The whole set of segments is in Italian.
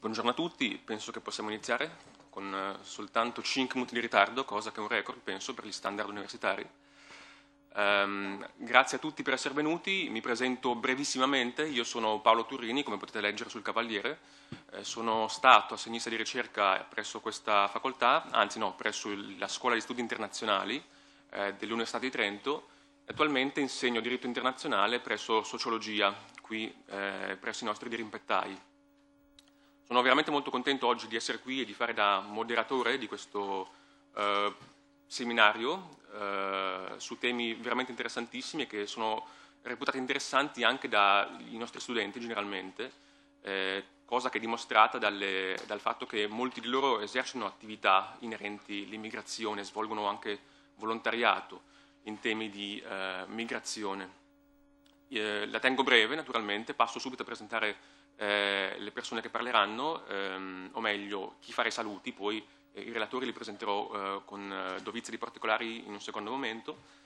Buongiorno a tutti, penso che possiamo iniziare con eh, soltanto 5 minuti di ritardo, cosa che è un record, penso, per gli standard universitari. Um, grazie a tutti per essere venuti, mi presento brevissimamente, io sono Paolo Turini, come potete leggere sul Cavaliere, eh, sono stato assegnista di ricerca presso questa facoltà, anzi no, presso la Scuola di Studi Internazionali eh, dell'Università di Trento, attualmente insegno diritto internazionale presso sociologia, qui eh, presso i nostri dirimpettai. Sono veramente molto contento oggi di essere qui e di fare da moderatore di questo eh, seminario eh, su temi veramente interessantissimi e che sono reputati interessanti anche dai nostri studenti generalmente, eh, cosa che è dimostrata dalle, dal fatto che molti di loro esercitano attività inerenti all'immigrazione, svolgono anche volontariato in temi di eh, migrazione. Eh, la tengo breve naturalmente, passo subito a presentare eh, le persone che parleranno, ehm, o meglio chi farà i saluti, poi eh, i relatori li presenterò eh, con eh, dovizia di particolari in un secondo momento.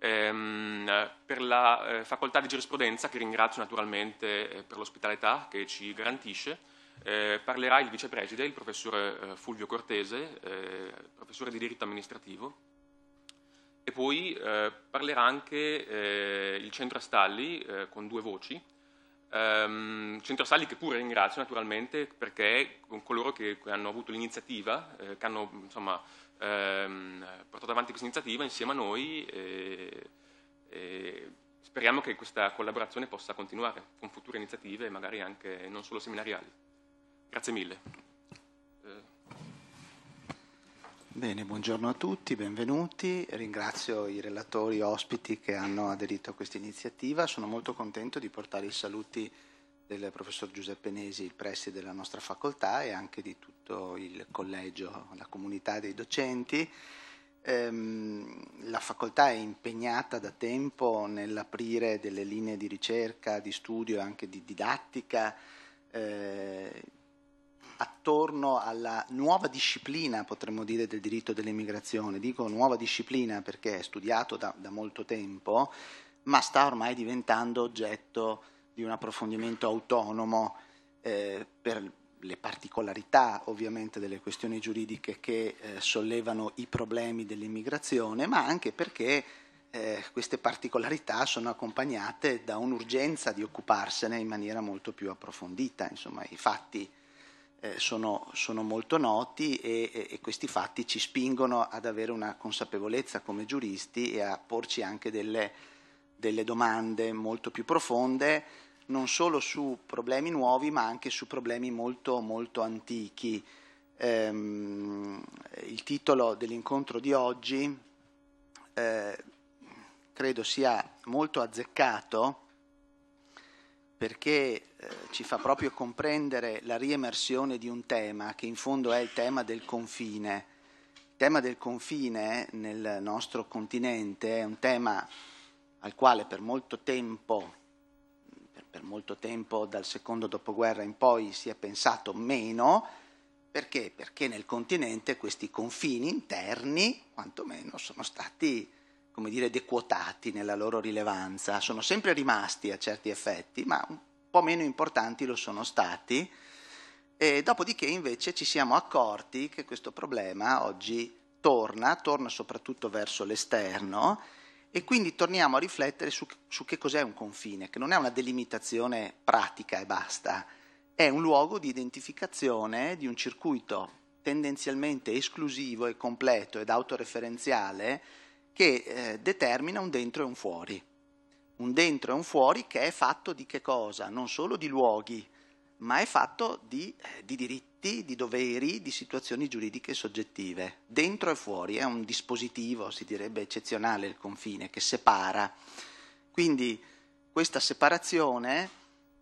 Ehm, per la eh, facoltà di giurisprudenza, che ringrazio naturalmente per l'ospitalità che ci garantisce, eh, parlerà il vicepreside, il professore eh, Fulvio Cortese, eh, professore di diritto amministrativo, e poi parlerà anche il centro Astalli con due voci, Um, ehm, Centro Salli che pure ringrazio naturalmente perché con coloro che, hanno avuto l'iniziativa, eh, che hanno insomma, ehm, portato avanti questa iniziativa insieme a noi e, eh, e speriamo che questa collaborazione possa continuare con future iniziative magari anche non solo seminariali. Grazie mille. Bene, buongiorno a tutti, benvenuti. Ringrazio i relatori ospiti che hanno aderito a questa iniziativa. Sono molto contento di portare i saluti del professor Giuseppe Nesi, il preside della nostra facoltà e anche di tutto il collegio, la comunità dei docenti. Ehm, la facoltà è impegnata da tempo nell'aprire delle linee di ricerca, di studio e anche di didattica eh, attorno alla nuova disciplina, potremmo dire, del diritto dell'immigrazione. Dico nuova disciplina perché è studiato da, da molto tempo, ma sta ormai diventando oggetto di un approfondimento autonomo eh, per le particolarità ovviamente delle questioni giuridiche che eh, sollevano i problemi dell'immigrazione, ma anche perché eh, queste particolarità sono accompagnate da un'urgenza di occuparsene in maniera molto più approfondita. Insomma, i fatti eh, sono, sono, molto noti e, e, questi fatti ci spingono ad avere una consapevolezza come giuristi e a porci anche delle, delle domande molto più profonde, non solo su problemi nuovi ma anche su problemi molto, molto antichi. Ehm, il titolo dell'incontro di oggi eh, credo sia molto azzeccato perché eh, ci fa proprio comprendere la riemersione di un tema che in fondo è il tema del confine. Il tema del confine nel nostro continente è un tema al quale per molto tempo, per, per molto tempo dal secondo dopoguerra in poi si è pensato meno, perché? Perché nel continente questi confini interni, quantomeno, sono stati come dire, dequotati nella loro rilevanza, sono sempre rimasti a certi effetti, ma un po' meno importanti lo sono stati. E dopodiché invece ci siamo accorti che questo problema oggi torna, torna soprattutto verso l'esterno e quindi torniamo a riflettere su, su, che cos'è un confine, che non è una delimitazione pratica e basta, è un luogo di identificazione di un circuito tendenzialmente esclusivo e completo ed autoreferenziale che eh, determina un dentro e un fuori. Un dentro e un fuori che è fatto di che cosa? Non solo di luoghi, ma è fatto di, eh, di diritti, di doveri, di situazioni giuridiche soggettive. Dentro e fuori è un dispositivo, si direbbe eccezionale il confine, che separa. Quindi questa separazione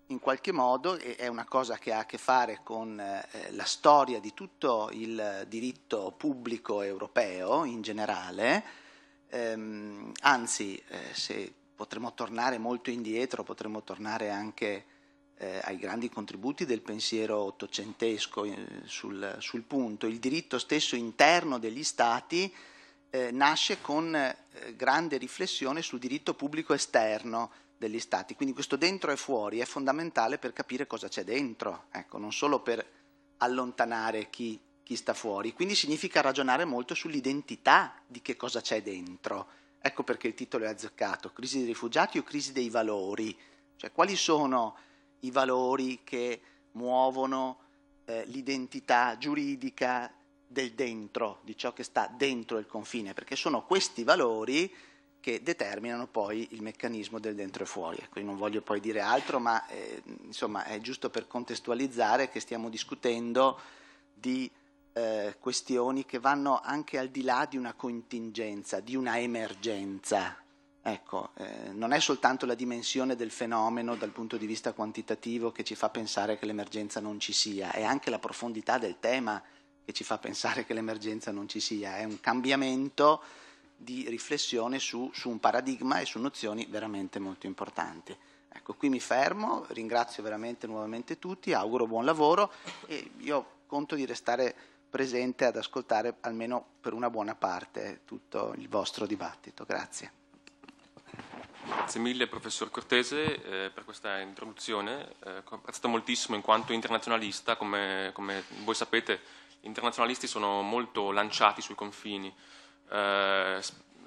in qualche modo è una cosa che ha a che fare con eh, la storia di tutto il diritto pubblico europeo in generale, Ehm, anzi, eh, se potremmo tornare molto indietro, potremmo tornare anche eh, ai grandi contributi del pensiero ottocentesco eh, sul, sul, punto. Il diritto stesso interno degli Stati eh, nasce con eh, grande riflessione sul diritto pubblico esterno degli Stati. Quindi questo dentro e fuori è fondamentale per capire cosa c'è dentro, ecco, non solo per allontanare chi chi sta fuori, quindi significa ragionare molto sull'identità di che cosa c'è dentro. Ecco perché il titolo è azzeccato, crisi dei rifugiati o crisi dei valori, cioè quali sono i valori che muovono eh, l'identità giuridica del dentro, di ciò che sta dentro il confine, perché sono questi valori che determinano poi il meccanismo del dentro e fuori. Ecco, non voglio poi dire altro, ma eh, insomma è giusto per contestualizzare che stiamo discutendo di eh, questioni che vanno anche al di là di una contingenza, di una emergenza. Ecco, eh, non è soltanto la dimensione del fenomeno dal punto di vista quantitativo che ci fa pensare che l'emergenza non ci sia, è anche la profondità del tema che ci fa pensare che l'emergenza non ci sia, è un cambiamento di riflessione su, su un paradigma e su nozioni veramente molto importanti. Ecco, qui mi fermo, ringrazio veramente nuovamente tutti, auguro buon lavoro e io conto di restare presente ad ascoltare almeno per una buona parte tutto il vostro dibattito. Grazie. Grazie mille professor Cortese eh, per questa introduzione, eh, apprezzato moltissimo in quanto internazionalista, come, come, voi sapete gli internazionalisti sono molto lanciati sui confini, eh,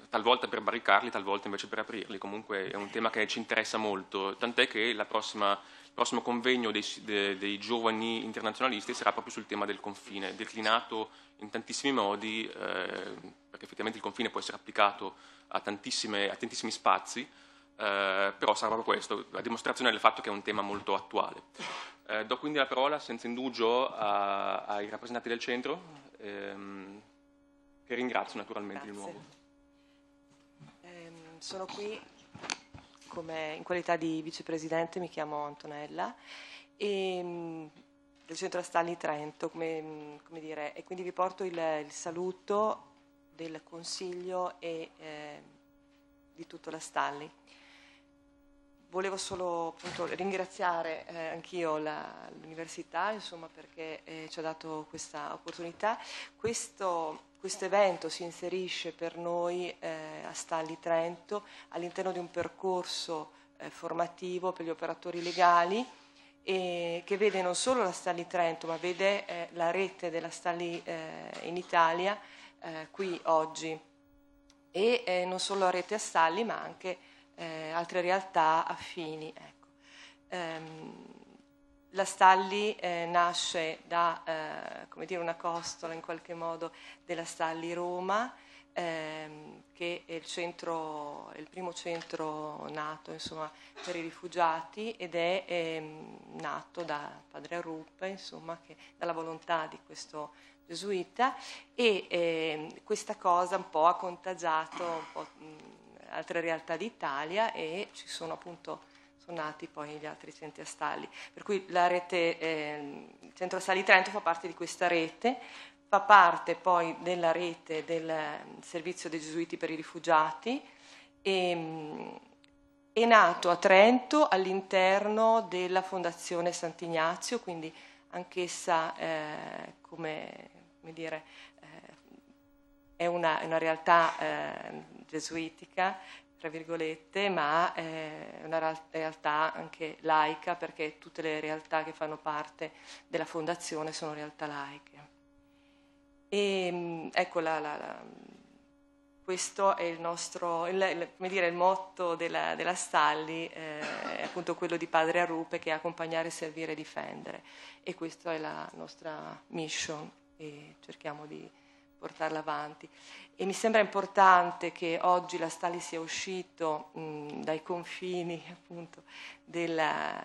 talvolta per barricarli, talvolta invece per aprirli, comunque è un tema che ci interessa molto, tant'è che la prossima il prossimo convegno dei, dei, dei, giovani internazionalisti sarà proprio sul tema del confine, declinato in tantissimi modi, eh, perché effettivamente il confine può essere applicato a, a tantissimi spazi, eh, però sarà proprio questo, la dimostrazione del fatto che è un tema molto attuale. Eh, do quindi la parola senza indugio a, ai rappresentanti del centro, ehm, che ringrazio naturalmente Grazie. di nuovo. Ehm, sono qui come, in qualità di vicepresidente, mi chiamo Antonella, e, mm, del centro Astalli Trento, come, mm, come dire, e quindi vi porto il, il saluto del Consiglio e eh, di tutto la Stalli. Volevo solo appunto, ringraziare eh, anch'io l'università insomma, perché eh, ci ha dato questa opportunità. Questo questo evento si inserisce per noi eh, a Stalli Trento all'interno di un percorso eh, formativo per gli operatori legali e che vede non solo la Stalli Trento ma vede eh, la rete della Stalli eh, in Italia eh, qui oggi e eh, non solo la rete a Stalli ma anche altre realtà affini. Ecco. Ehm, la Stalli eh, nasce da eh, dire, una costola in qualche modo della Stalli Roma, ehm, che è il, centro, il, primo centro nato insomma, per i rifugiati ed è ehm, nato da padre Arrup, insomma, che, dalla volontà di questo gesuita e ehm, questa cosa un po' ha contagiato un po', mh, altre realtà d'Italia e ci sono appunto nati poi gli altri centri astali. Per cui la rete, eh, il centro astali Trento fa parte di questa rete, fa parte poi della rete del ehm, servizio dei gesuiti per i rifugiati. E, ehm, è nato a Trento all'interno della Fondazione Sant'Ignazio, quindi anch'essa eh, come, come dire, eh, è una, una realtà eh, gesuitica tra virgolette, ma eh, è una realtà anche laica perché tutte le realtà che fanno parte della fondazione sono realtà laiche. E, ehm, ecco, la, la, la, questo è il nostro, il, il, dire, il motto della, della Stalli, eh, è appunto quello di Padre Arupe che è accompagnare, servire e difendere. E questa è la nostra mission e cerchiamo di portarla avanti. E mi sembra importante che oggi la Stali sia uscito mh, dai confini appunto della,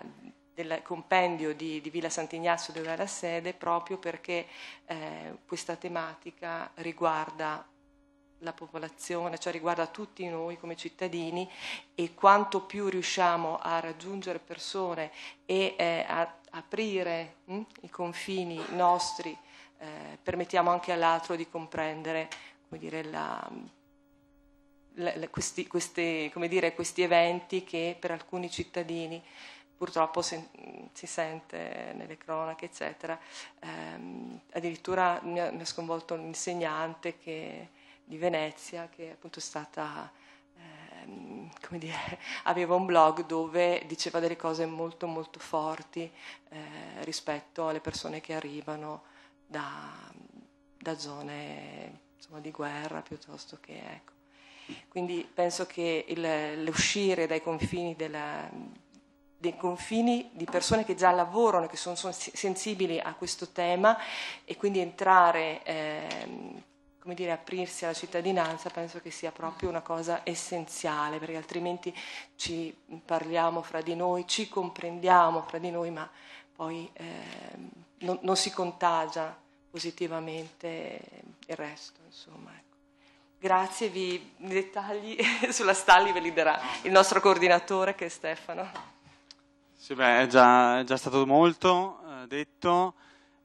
del compendio di, di, Villa Sant'Ignazio dove è la sede proprio perché eh, questa tematica riguarda la popolazione, cioè riguarda tutti noi come cittadini e quanto più riusciamo a raggiungere persone e eh, a aprire mh, i confini nostri eh, permettiamo anche all'altro di comprendere dire, la, la, questi, questi, dire, questi, eventi che per alcuni cittadini purtroppo se, si sente nelle cronache, eccetera. Ehm, addirittura mi ha, mi ha sconvolto un'insegnante che, di Venezia che appunto è stata ehm, come dire, aveva un blog dove diceva delle cose molto molto forti eh, rispetto alle persone che arrivano da, da zone insomma, di guerra piuttosto che... Ecco. Quindi penso che il, l'uscire dai confini, della, dei confini di persone che già lavorano, che sono, sono sensibili a questo tema e quindi entrare... Ehm, come dire, aprirsi alla cittadinanza penso che sia proprio una cosa essenziale, perché altrimenti ci parliamo fra di noi, ci comprendiamo fra di noi, ma poi eh, non, non si contagia positivamente il resto, insomma. Ecco. Grazie, vi, i dettagli sulla Stalli ve li darà il nostro coordinatore che è Stefano. Sì, beh, è già, è già stato molto eh, detto.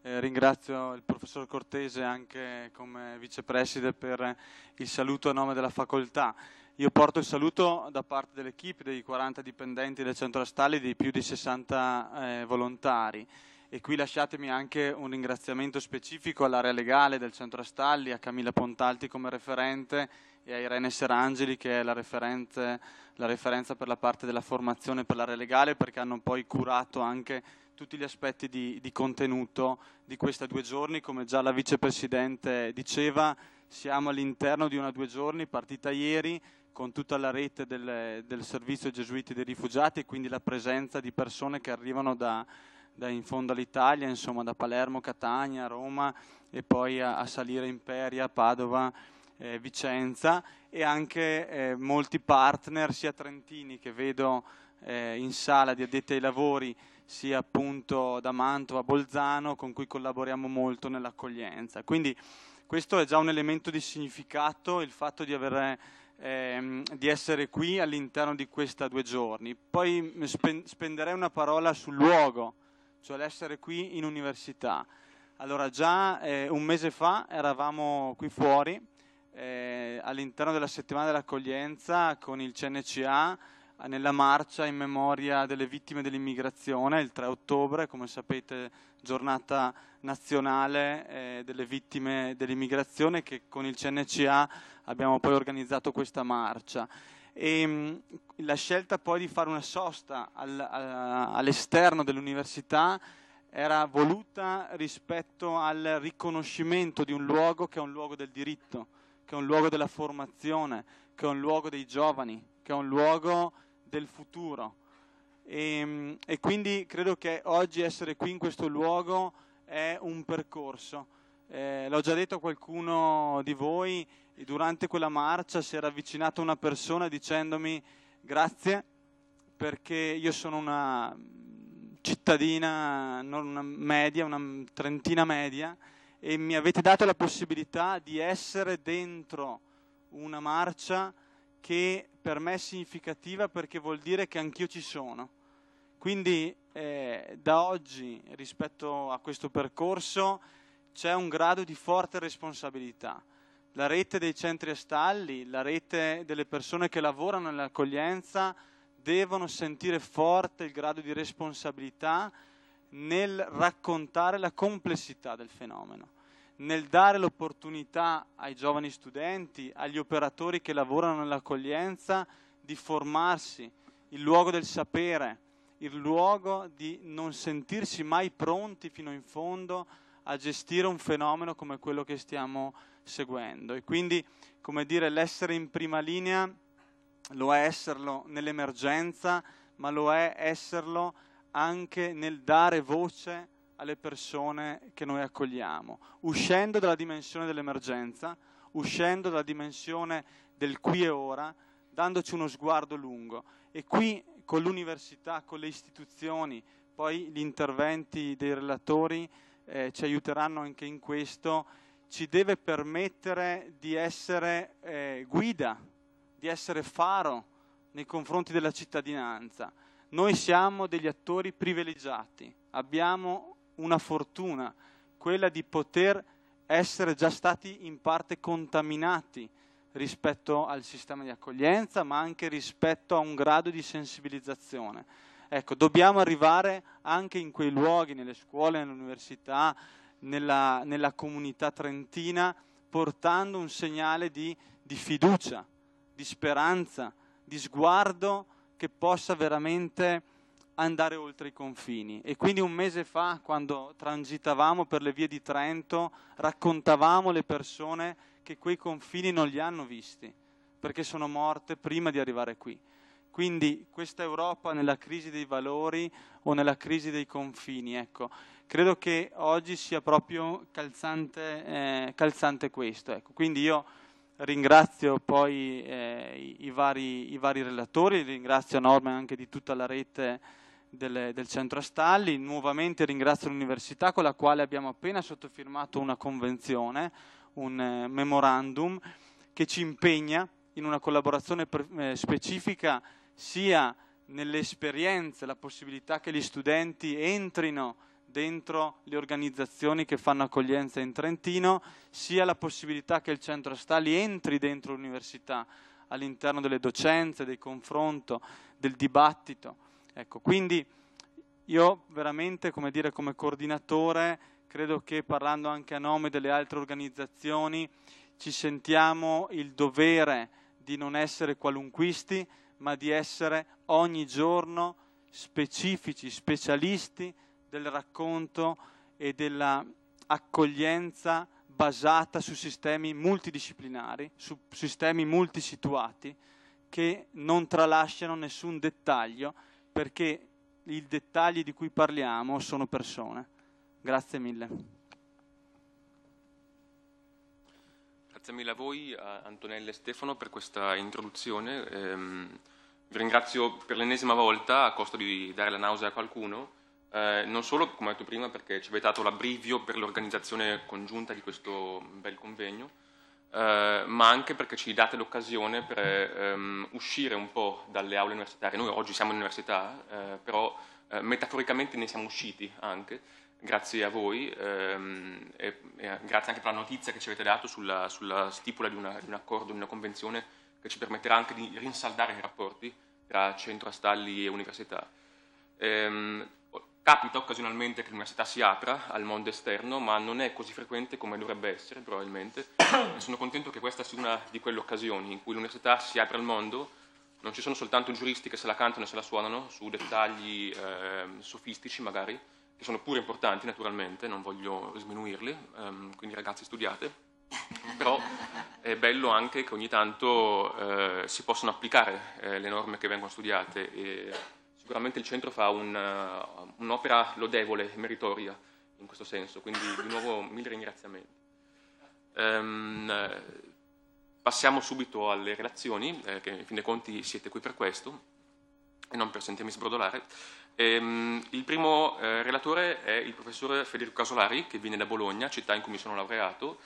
Eh, ringrazio il professor Cortese anche come vicepreside per il saluto a nome della facoltà. Io porto il saluto da parte dell'equipe dei 40 dipendenti del centro Stalli e di più di 60 eh, volontari e qui lasciatemi anche un ringraziamento specifico all'area legale del centro Astalli, a Camilla Pontalti come referente e a Irene Serangeli che è la, la referenza per la parte della formazione per l'area legale perché hanno poi curato anche tutti gli aspetti di, di contenuto di questi due giorni, come già la vicepresidente diceva, siamo all'interno di una due giorni partita ieri con tutta la rete del, del servizio gesuiti dei rifugiati e quindi la presenza di persone che arrivano da, da in fondo all'Italia, insomma da Palermo, Catania, Roma e poi a, a salire Imperia, Padova, eh, Vicenza e anche eh, molti partner sia trentini che vedo eh, in sala di addetti ai lavori sia appunto da Mantova, Bolzano con cui collaboriamo molto nell'accoglienza. Quindi questo è già un elemento di significato, il fatto di avere ehm, di essere qui all'interno di questi due giorni. Poi spenderei una parola sul luogo, cioè l'essere qui in università. Allora già eh, un mese fa eravamo qui fuori eh, all'interno della settimana dell'accoglienza con il CNCA nella marcia in memoria delle vittime dell'immigrazione, il 3 ottobre, come sapete, giornata nazionale eh, delle vittime dell'immigrazione che con il CNCA abbiamo poi organizzato questa marcia. E mm, la scelta poi di fare una sosta all'esterno dell'università era voluta rispetto al riconoscimento di un luogo che è un luogo del diritto, che è un luogo della formazione, che è un luogo dei giovani, che è un luogo del futuro. E, mm, e quindi credo che oggi essere qui in questo luogo è un percorso. Eh, l'ho già detto a qualcuno di voi, e durante quella marcia si era avvicinata una persona dicendomi grazie perché io sono una cittadina non una media, una trentina media e mi avete dato la possibilità di essere dentro una marcia che per me è significativa perché vuol dire che anch'io ci sono. Quindi eh, da oggi rispetto a questo percorso c'è un grado di forte responsabilità la rete dei centri estalli, la rete delle persone che lavorano nell'accoglienza devono sentire forte il grado di responsabilità nel raccontare la complessità del fenomeno, nel dare l'opportunità ai giovani studenti, agli operatori che lavorano nell'accoglienza di formarsi, il luogo del sapere, il luogo di non sentirsi mai pronti fino in fondo a gestire un fenomeno come quello che stiamo seguendo. E quindi, come dire, l'essere in prima linea lo è esserlo nell'emergenza, ma lo è esserlo anche nel dare voce alle persone che noi accogliamo, uscendo dalla dimensione dell'emergenza, uscendo dalla dimensione del qui e ora, dandoci uno sguardo lungo. E qui con l'università, con le istituzioni, poi gli interventi dei relatori eh, ci aiuteranno anche in questo ci deve permettere di essere eh, guida, di essere faro nei confronti della cittadinanza. Noi siamo degli attori privilegiati, abbiamo una fortuna, quella di poter essere già stati in parte contaminati rispetto al sistema di accoglienza, ma anche rispetto a un grado di sensibilizzazione. Ecco, dobbiamo arrivare anche in quei luoghi, nelle scuole, nelle università, nella, nella comunità trentina portando un segnale di, di fiducia, di speranza, di sguardo che possa veramente andare oltre i confini. E quindi un mese fa, quando transitavamo per le vie di Trento, raccontavamo alle persone che quei confini non li hanno visti, perché sono morte prima di arrivare qui. Quindi questa Europa nella crisi dei valori o nella crisi dei confini, ecco, credo che oggi sia proprio calzante, eh, calzante questo. Ecco. Quindi io ringrazio poi eh, i, vari, i, vari, relatori, ringrazio Norman anche di tutta la rete del, del centro Astalli, nuovamente ringrazio l'università con la quale abbiamo appena sottofirmato una convenzione, un eh, memorandum che ci impegna in una collaborazione per, eh, specifica sia nelle esperienze, la possibilità che gli studenti entrino dentro le organizzazioni che fanno accoglienza in Trentino, sia la possibilità che il centro Stali entri dentro l'università, all'interno delle docenze, del confronto, del dibattito. Ecco, quindi io veramente, come, dire, come coordinatore, credo che parlando anche a nome delle altre organizzazioni, ci sentiamo il dovere di non essere qualunquisti, ma di essere ogni giorno specifici, specialisti del racconto e dell'accoglienza basata su sistemi multidisciplinari, su sistemi multisituati che non tralasciano nessun dettaglio perché i dettagli di cui parliamo sono persone. Grazie mille. Grazie mille a voi, a Antonella e Stefano, per questa introduzione. Ehm, vi ringrazio per l'ennesima volta, a costo di dare la nausea a qualcuno, eh, non solo, come ho detto prima, perché ci avete dato l'abbrivio per l'organizzazione congiunta di questo bel convegno, eh, ma anche perché ci date l'occasione per ehm, uscire un po' dalle aule universitarie. Noi oggi siamo in università, eh, però eh, metaforicamente ne siamo usciti anche, grazie a voi ehm, e, e, grazie anche per la notizia che ci avete dato sulla, sulla stipula di, una, di un accordo, di una convenzione che ci permetterà anche di rinsaldare i rapporti tra centro Astalli e università. Ehm, Capita occasionalmente che l'università si apra al mondo esterno, ma non è così frequente come dovrebbe essere, probabilmente. E sono contento che questa sia una di quelle occasioni in cui l'università si apre al mondo, non ci sono soltanto giuristi che se la cantano e se la suonano su dettagli eh, sofistici magari, che sono pure importanti naturalmente, non voglio sminuirli, ehm, quindi ragazzi studiate, però è bello anche che ogni tanto eh, si possano applicare eh, le norme che vengono studiate e, sicuramente il centro fa un, eh, un'opera lodevole, meritoria in questo senso, quindi di nuovo mille ringraziamenti. Um, passiamo subito alle relazioni, eh, che in fin dei conti siete qui per questo e non per sentirmi sbrodolare. Um, il primo eh, relatore è il professor Federico Casolari, che viene da Bologna, città in cui mi sono laureato.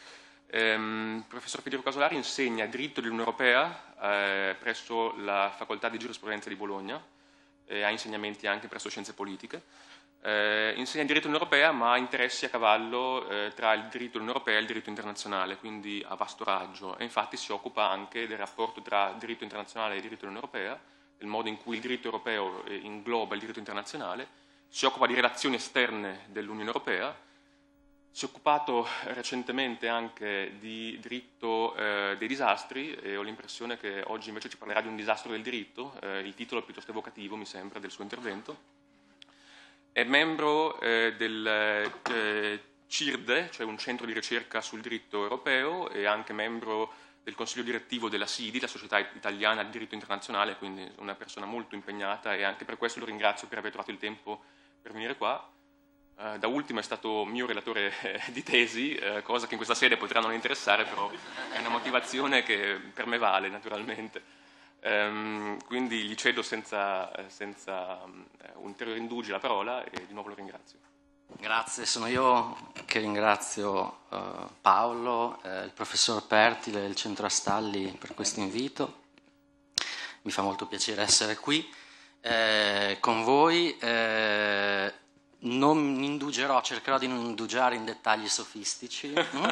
Um, il professor Federico Casolari insegna diritto dell'Unione Europea eh, presso la Facoltà di Giurisprudenza di Bologna eh, ha insegnamenti anche presso scienze politiche. Eh, insegna diritto dell'Unione europea ma ha interessi a cavallo eh, tra il diritto dell'Unione europea e il diritto internazionale, quindi a vasto raggio e infatti si occupa anche del rapporto tra diritto internazionale e diritto dell'Unione europea, del modo in cui il diritto europeo eh, ingloba il diritto internazionale, si occupa di relazioni esterne dell'Unione Europea si è occupato eh, recentemente anche di diritto eh, dei disastri e ho l'impressione che oggi invece ci parlerà di un disastro del diritto, eh, il titolo è piuttosto evocativo mi sembra del suo intervento. È membro eh, del eh, CIRDE, cioè un centro di ricerca sul diritto europeo e anche membro del consiglio direttivo della SIDI, la Società Italiana di Diritto Internazionale, quindi una persona molto impegnata e anche per questo lo ringrazio per aver trovato il tempo per venire qua eh, da ultimo è stato mio relatore eh, di tesi, eh, cosa che in questa sede potrà non interessare, però è una motivazione che per me vale naturalmente. Ehm, quindi gli cedo senza, senza ulteriori indugi la parola e di nuovo lo ringrazio. Grazie, sono io che ringrazio Paolo, il professor Pertile e il centro Astalli per questo invito. Mi fa molto piacere essere qui con voi non indugerò, cercherò di non indugiare in dettagli sofistici. Mm?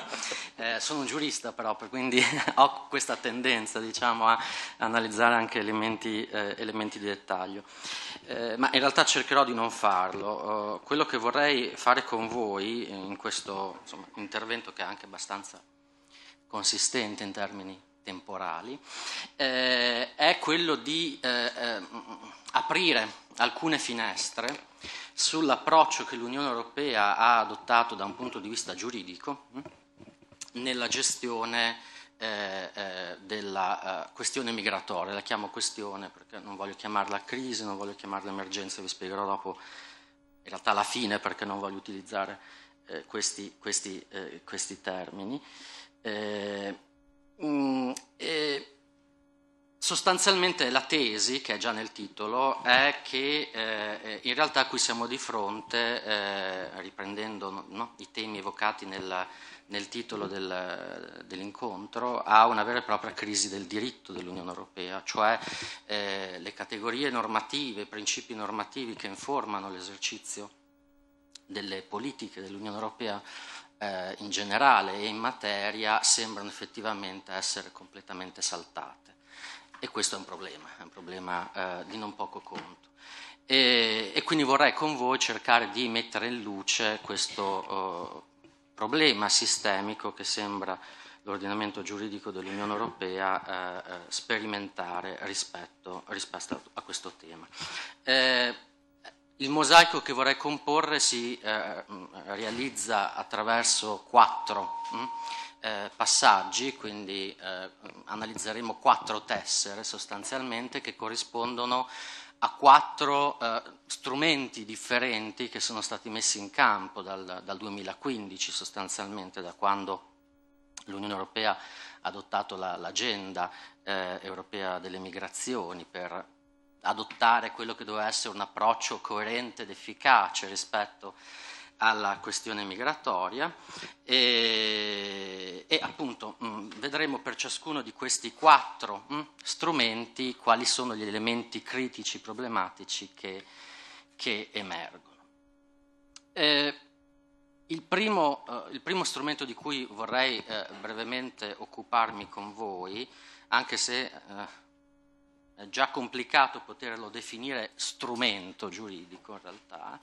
eh, sono un giurista proprio, quindi ho questa tendenza diciamo, a analizzare anche elementi, eh, elementi di dettaglio. Eh, ma in realtà cercherò di non farlo. Uh, quello che vorrei fare con voi in questo insomma, intervento che è anche abbastanza consistente in termini temporali, eh, è quello di eh, eh, aprire alcune finestre sull'approccio che l'Unione Europea ha adottato da un punto di vista giuridico hm, nella gestione eh, eh, della eh, questione migratoria. La chiamo questione perché non voglio chiamarla crisi, non voglio chiamarla emergenza, vi spiegherò dopo in realtà la fine perché non voglio utilizzare eh, questi, questi, eh, questi, termini. Mh, eh, mm, e Sostanzialmente la tesi, che è già nel titolo, è che eh, eh in realtà qui siamo di fronte, eh, riprendendo no, i temi evocati nel, nel titolo del, dell'incontro, a una vera e propria crisi del diritto dell'Unione Europea, cioè eh, le categorie normative, i principi normativi che informano l'esercizio delle politiche dell'Unione Europea eh, in generale e in materia sembrano effettivamente essere completamente saltate e questo è un problema, è un problema eh, di non poco conto. E, e, quindi vorrei con voi cercare di mettere in luce questo eh, problema sistemico che sembra l'ordinamento giuridico dell'Unione Europea eh, eh, sperimentare rispetto, rispetto, a questo tema. Eh, il mosaico che vorrei comporre si eh, realizza attraverso quattro mh, mm, eh, passaggi, quindi eh, analizzeremo quattro tessere sostanzialmente che corrispondono a quattro eh, strumenti differenti che sono stati messi in campo dal, dal 2015 sostanzialmente, da quando l'Unione Europea ha adottato la, l'agenda eh, europea delle migrazioni per adottare quello che doveva essere un approccio coerente ed efficace rispetto a alla questione migratoria e, e appunto mh, mm, vedremo per ciascuno di questi quattro mh, mm, strumenti quali sono gli elementi critici problematici che, che emergono. Eh, il, primo, eh, il primo, strumento di cui vorrei eh, brevemente occuparmi con voi, anche se eh, è già complicato poterlo definire strumento giuridico in realtà,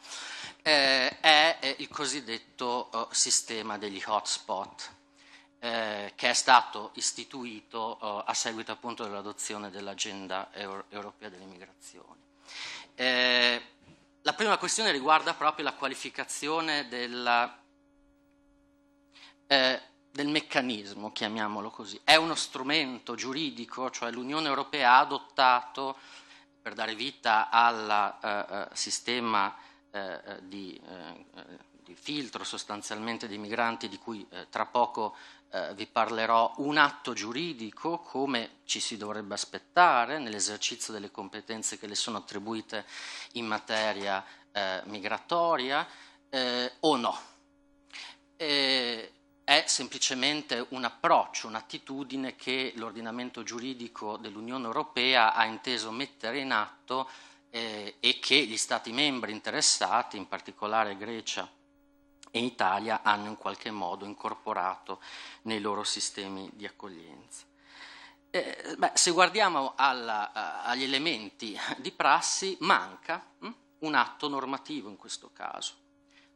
eh, è eh, il cosiddetto oh, sistema degli hotspot. Eh, che è stato istituito eh, a seguito appunto dell'adozione dell'agenda Euro- europea delle migrazioni. Eh, la prima questione riguarda proprio la qualificazione della, eh, del meccanismo, chiamiamolo così. È uno strumento giuridico, cioè l'Unione Europea ha adottato per dare vita al uh, sistema uh, di, uh, di, filtro sostanzialmente dei migranti di cui tra poco vi parlerò, un atto giuridico come ci si dovrebbe aspettare nell'esercizio delle competenze che le sono attribuite in materia migratoria o no. E è semplicemente un approccio, un'attitudine che l'ordinamento giuridico dell'Unione Europea ha inteso mettere in atto eh, e che gli Stati membri interessati, in particolare Grecia e Italia, hanno in qualche modo incorporato nei loro sistemi di accoglienza. Eh, beh, se guardiamo alla, eh, agli elementi di prassi, manca hm, un atto normativo in questo caso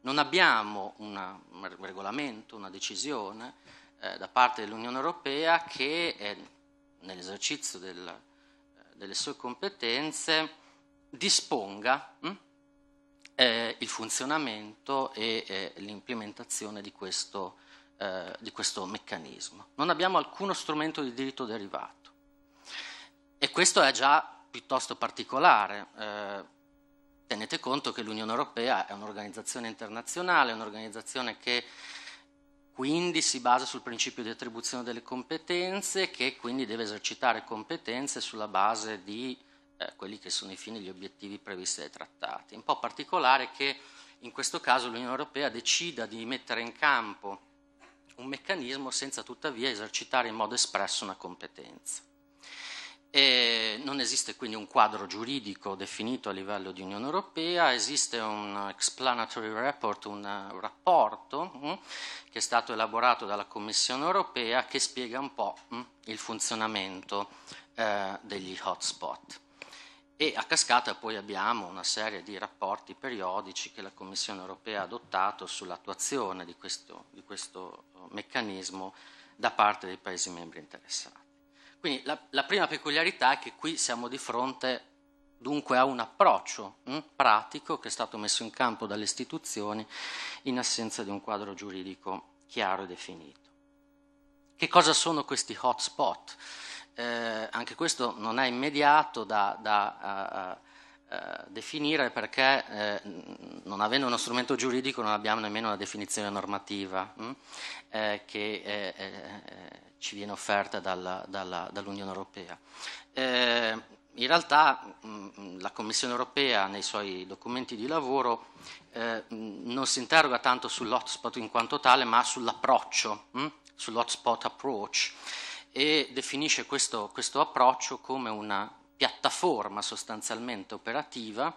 non abbiamo una, un regolamento, una decisione eh, da parte dell'Unione Europea che è, eh, nell'esercizio del, eh, delle sue competenze disponga mh, hm, eh, il funzionamento e eh, l'implementazione di questo, eh, di questo meccanismo. Non abbiamo alcuno strumento di diritto derivato e questo è già piuttosto particolare. Tenete conto che l'Unione Europea è un'organizzazione internazionale, un'organizzazione che quindi si basa sul principio di attribuzione delle competenze, che quindi deve esercitare competenze sulla base di eh, quelli che sono i fini e gli obiettivi previsti dai trattati. Un po' particolare che in questo caso l'Unione Europea decida di mettere in campo un meccanismo senza tuttavia esercitare in modo espresso una competenza. E non esiste quindi un quadro giuridico definito a livello di Unione Europea, esiste un explanatory report, un rapporto mm, che è stato elaborato dalla Commissione Europea che spiega un po' mm, il funzionamento eh, degli hotspot. E a cascata poi abbiamo una serie di rapporti periodici che la Commissione Europea ha adottato sull'attuazione di questo, di questo meccanismo da parte dei Paesi membri interessati. Quindi la, la, prima peculiarità è che qui siamo di fronte dunque a un approccio mh, hm, pratico che è stato messo in campo dalle istituzioni in assenza di un quadro giuridico chiaro e definito. Che cosa sono questi hotspot? Eh, anche questo non è immediato da, da a, eh, a, eh, eh, definire perché eh, non avendo uno strumento giuridico non abbiamo nemmeno una definizione normativa mh, hm, eh, che ci viene offerta dalla, dalla, dall'Unione Europea. Eh, in realtà mm, la Commissione Europea nei suoi documenti di lavoro eh, non si interroga tanto sull'hotspot in quanto tale, ma sull'approccio, mh? Mm, sull'hotspot approach e definisce questo, questo approccio come una piattaforma sostanzialmente operativa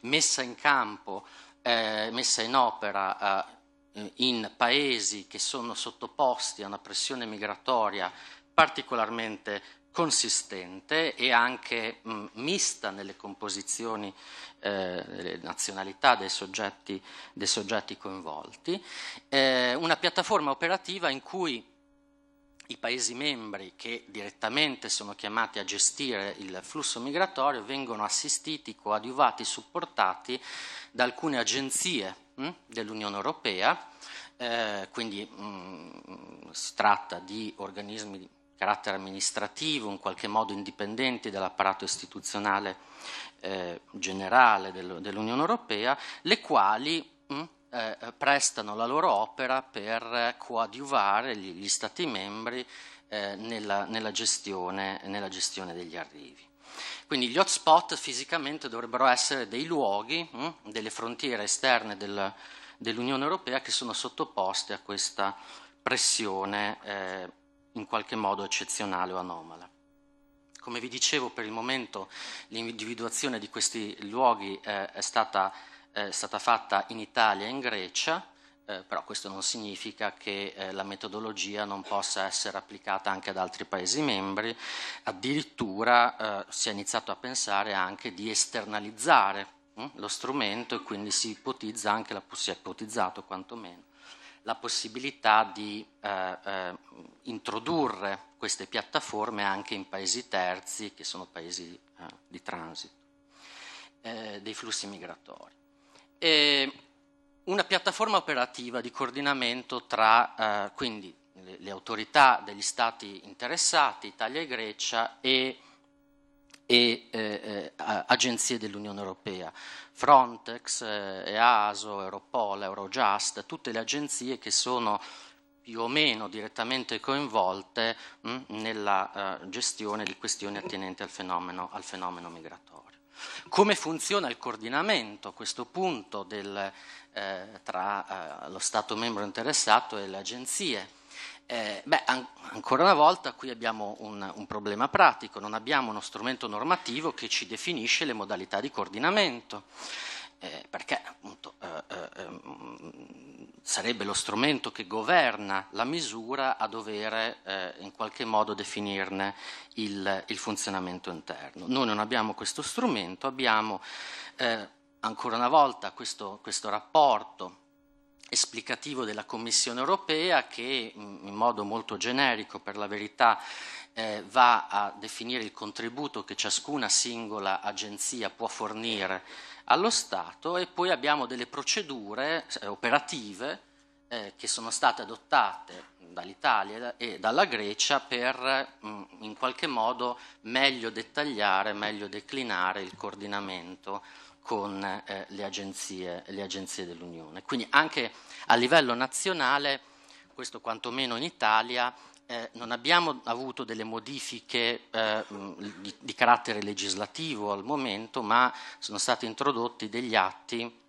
messa in campo, eh, messa in opera eh, eh, in paesi che sono sottoposti a una pressione migratoria particolarmente consistente e anche mh, mm, mista nelle composizioni, eh, nazionalità dei soggetti, dei soggetti coinvolti, eh, una piattaforma operativa in cui i Paesi membri che direttamente sono chiamati a gestire il flusso migratorio vengono assistiti, coadiuvati, supportati da alcune agenzie Mm, dell'Unione Europea, eh, quindi mh, mm, si tratta di organismi di carattere amministrativo, in qualche modo indipendenti dall'apparato istituzionale eh, generale del, dell'Unione Europea, le quali mh, mm, eh, prestano la loro opera per coadiuvare gli, gli Stati membri eh, nella, nella, gestione, nella gestione degli arrivi. Quindi gli hotspot fisicamente dovrebbero essere dei luoghi, mh, hm, delle frontiere esterne del, dell'Unione Europea che sono sottoposte a questa pressione eh, in qualche modo eccezionale o anomala. Come vi dicevo, per il momento l'individuazione di questi luoghi eh, è, stata, eh, è stata fatta in Italia e in Grecia, eh, però questo non significa che eh, la metodologia non possa essere applicata anche ad altri Paesi membri, addirittura eh, si è iniziato a pensare anche di esternalizzare hm, lo strumento e quindi si ipotizza anche, la, si è ipotizzato quantomeno, la possibilità di eh, eh, introdurre queste piattaforme anche in paesi terzi che sono paesi di transito dei flussi migratori. E, una piattaforma operativa di coordinamento tra eh, quindi le, le, autorità degli stati interessati, Italia e Grecia, e, e eh, eh agenzie dell'Unione Europea, Frontex, EASO, eh, Europol, Eurojust, tutte le agenzie che sono più o meno direttamente coinvolte mh, hm, nella uh, gestione di questioni attinenti al fenomeno, al fenomeno migratorio. Come funziona il coordinamento a questo punto del, eh, tra eh, lo Stato membro interessato e le agenzie. Eh, beh, an- ancora una volta qui abbiamo un, un, problema pratico, non abbiamo uno strumento normativo che ci definisce le modalità di coordinamento, eh, perché appunto eh, eh, mm, sarebbe lo strumento che governa la misura a dover in qualche modo definirne il, il, funzionamento interno. Noi non abbiamo questo strumento, abbiamo ancora una volta questo, questo rapporto esplicativo della Commissione europea che in modo molto generico per la verità eh, va a definire il contributo che ciascuna singola agenzia può fornire allo Stato e poi abbiamo delle procedure eh, operative eh, che sono state adottate dall'Italia e dalla Grecia per mh, mm, in qualche modo meglio dettagliare, meglio declinare il coordinamento con eh, le, agenzie, le agenzie dell'Unione. Quindi anche a livello nazionale, questo quantomeno in Italia, eh, non abbiamo avuto delle modifiche eh, di, di, carattere legislativo al momento, ma sono stati introdotti degli atti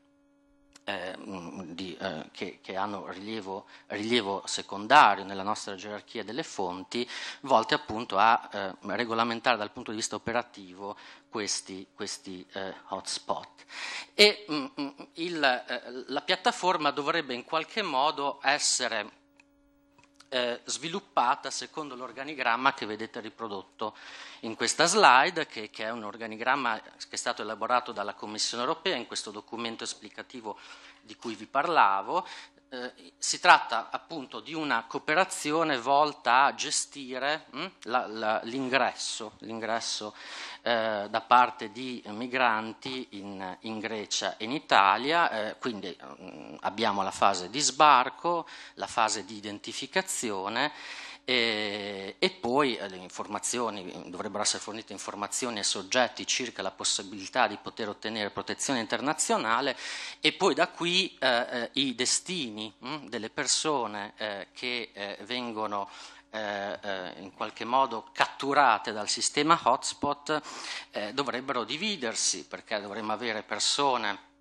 eh, mm, di, eh, che, che, hanno rilievo, rilievo, secondario nella nostra gerarchia delle fonti, volte appunto a eh, regolamentare dal punto di vista operativo questi, questi eh, hotspot. E mh, mm, mm, il, eh, la piattaforma dovrebbe in qualche modo essere eh, sviluppata secondo l'organigramma che vedete riprodotto in questa slide, che, che, è un organigramma che è stato elaborato dalla Commissione europea in questo documento esplicativo di cui vi parlavo, eh, si tratta appunto di una cooperazione volta a gestire mh, hm, la, la, l'ingresso, l'ingresso eh, da parte di migranti in, in Grecia e in Italia, eh, quindi mh, mm, abbiamo la fase di sbarco, la fase di identificazione e, e poi eh, dovrebbero essere fornite informazioni ai soggetti circa la possibilità di poter ottenere protezione internazionale e poi da qui eh, eh i destini mh, hm, delle persone eh, che eh, vengono eh, in qualche modo catturate dal sistema hotspot dovrebbero dividersi perché dovremmo avere persone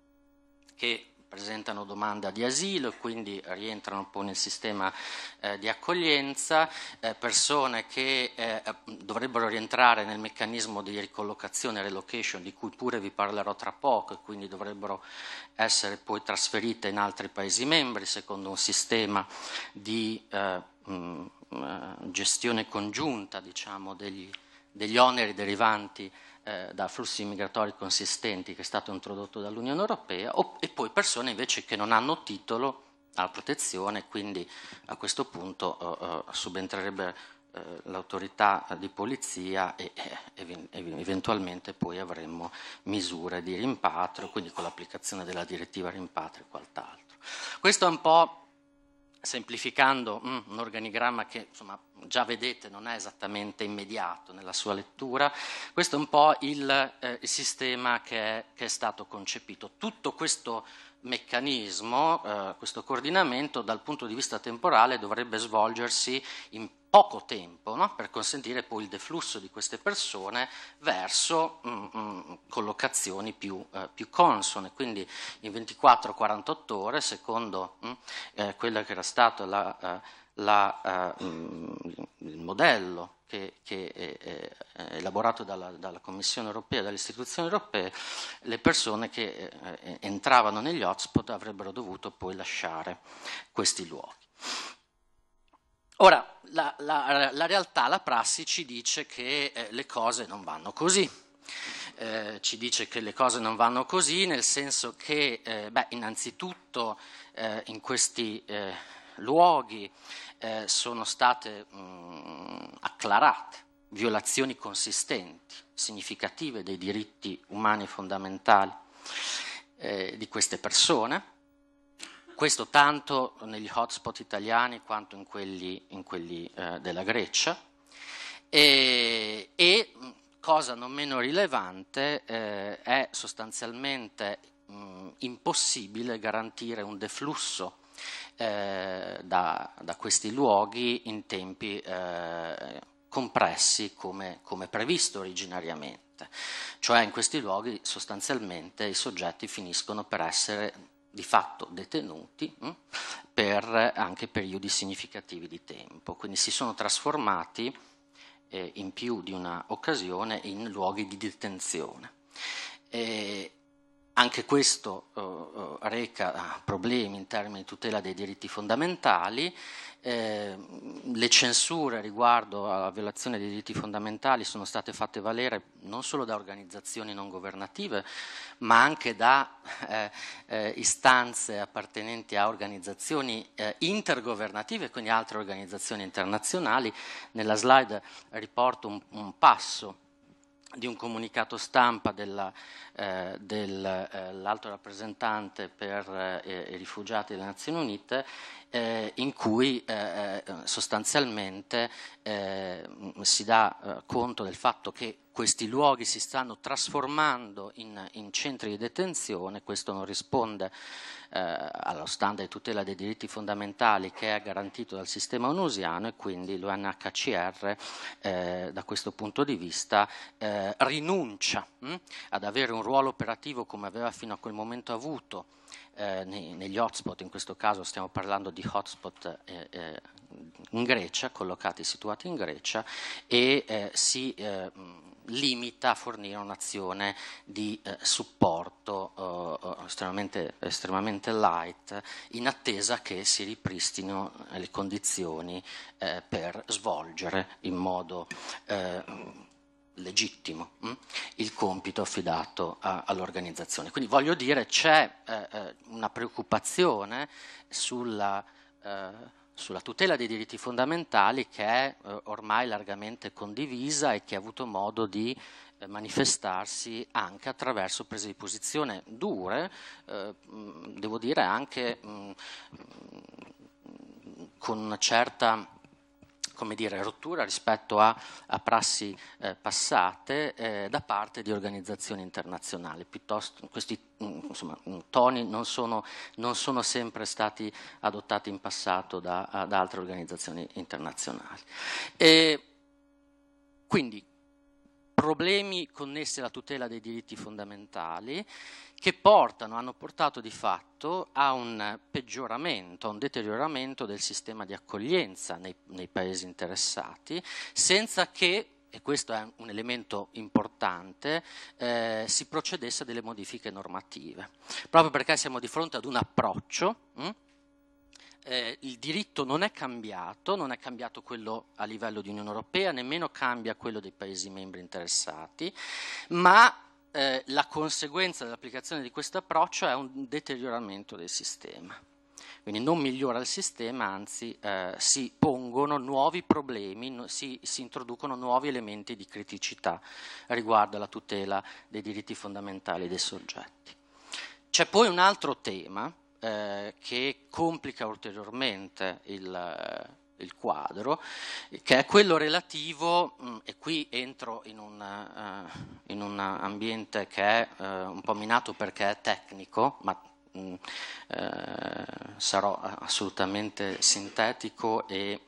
che presentano domanda di asilo e quindi rientrano un po' nel sistema eh, di accoglienza, eh, persone che eh, eh, dovrebbero rientrare nel meccanismo di ricollocazione relocation di cui pure vi parlerò tra poco e quindi dovrebbero essere poi trasferite in altri Paesi membri secondo un sistema di eh, mh, eh, gestione congiunta diciamo, degli, degli oneri derivanti eh, da flussi migratori consistenti che è stato introdotto dall'Unione Europea o, e poi persone invece che non hanno titolo alla protezione, quindi a questo punto eh, eh subentrerebbe eh, l'autorità di polizia e, e, eh, eventualmente poi avremmo misure di rimpatrio, quindi con l'applicazione della direttiva rimpatrio e quant'altro. Questo è un po' semplificando mm, un organigramma che insomma, già vedete non è esattamente immediato nella sua lettura, questo è un po' il, eh, il sistema che è, che è, stato concepito. Tutto questo meccanismo, eh, questo coordinamento dal punto di vista temporale dovrebbe svolgersi in poco tempo no? per consentire poi il deflusso di queste persone verso mm, mm, collocazioni più, eh, più, consone, quindi in 24-48 ore secondo mm, eh, quella che era stata la eh, la, uh, il modello che, che è, è, elaborato dalla, dalla Commissione europea, dalle istituzioni europee, le persone che eh, eh, entravano negli hotspot avrebbero dovuto poi lasciare questi luoghi. Ora, la, la, la realtà, la prassi ci dice che eh, le cose non vanno così. Eh, ci dice che le cose non vanno così, nel senso che, eh, beh, innanzitutto in questi luoghi eh, sono state mh, mm, acclarate violazioni consistenti, significative dei diritti umani fondamentali eh, di queste persone, questo tanto negli hotspot italiani quanto in quelli, in quelli eh, della Grecia e, e, mm, cosa non meno rilevante eh, è sostanzialmente mh, mm, impossibile garantire un deflusso eh, da, da, questi luoghi in tempi eh, compressi come, come previsto originariamente. Cioè in questi luoghi sostanzialmente i soggetti finiscono per essere di fatto detenuti mh, hm, per anche periodi significativi di tempo, quindi si sono trasformati eh, in più di una occasione in luoghi di detenzione. E anche questo eh, eh reca ah, problemi in termini di tutela dei diritti fondamentali, eh, le censure riguardo alla violazione dei diritti fondamentali sono state fatte valere non solo da organizzazioni non governative, ma anche da eh, eh istanze appartenenti a organizzazioni eh, intergovernative, quindi altre organizzazioni internazionali. Nella slide riporto un, un passo di un comunicato stampa dell'alto eh, del, eh, rappresentante per eh, i rifugiati delle Nazioni Unite eh, in cui eh, eh, sostanzialmente si dà conto del fatto che questi luoghi si stanno trasformando in, in centri di detenzione, questo non risponde eh, allo standard di tutela dei diritti fondamentali che è garantito dal sistema onusiano e quindi l'UNHCR eh, da questo punto di vista eh, rinuncia mh, hm, ad avere un ruolo operativo come aveva fino a quel momento avuto eh, nei, negli hotspot, in questo caso stiamo parlando di hotspot eh, eh, in Grecia, collocati, e situati in Grecia, e eh, si eh, limita a fornire un'azione di eh, supporto eh, eh, estremamente, estremamente, light in attesa che si ripristino le condizioni eh, per svolgere in modo eh, legittimo mh? Mm, il compito affidato a, all'organizzazione. Quindi voglio dire c'è eh, una preoccupazione sulla sulla tutela dei diritti fondamentali che è eh, ormai largamente condivisa e che ha avuto modo di eh, manifestarsi anche attraverso prese di posizione dure, eh, devo dire anche con una certa come dire, rottura rispetto a, a prassi eh, passate eh, da parte di organizzazioni internazionali. Piuttosto, questi mm, insomma, mm, toni non sono, non sono, sempre stati adottati in passato da, da altre organizzazioni internazionali. E quindi problemi connessi alla tutela dei diritti fondamentali che portano, hanno portato di fatto a un peggioramento, a un deterioramento del sistema di accoglienza nei, nei paesi interessati, senza che e questo è un elemento importante, eh, si procedesse a delle modifiche normative, proprio perché siamo di fronte ad un approccio mh, hm, eh, il diritto non è cambiato, non è cambiato quello a livello di Unione Europea, nemmeno cambia quello dei Paesi membri interessati, ma eh, la conseguenza dell'applicazione di questo approccio è un deterioramento del sistema. Quindi non migliora il sistema, anzi eh, si pongono nuovi problemi, no, si, si introducono nuovi elementi di criticità riguardo alla tutela dei diritti fondamentali dei soggetti. C'è poi un altro tema eh, che complica ulteriormente il, eh, il, quadro, che è quello relativo, mh, mm, e qui entro in, una, uh, eh, in un ambiente che è uh, un po' minato perché è tecnico, ma mh, mm, eh, sarò assolutamente sintetico e,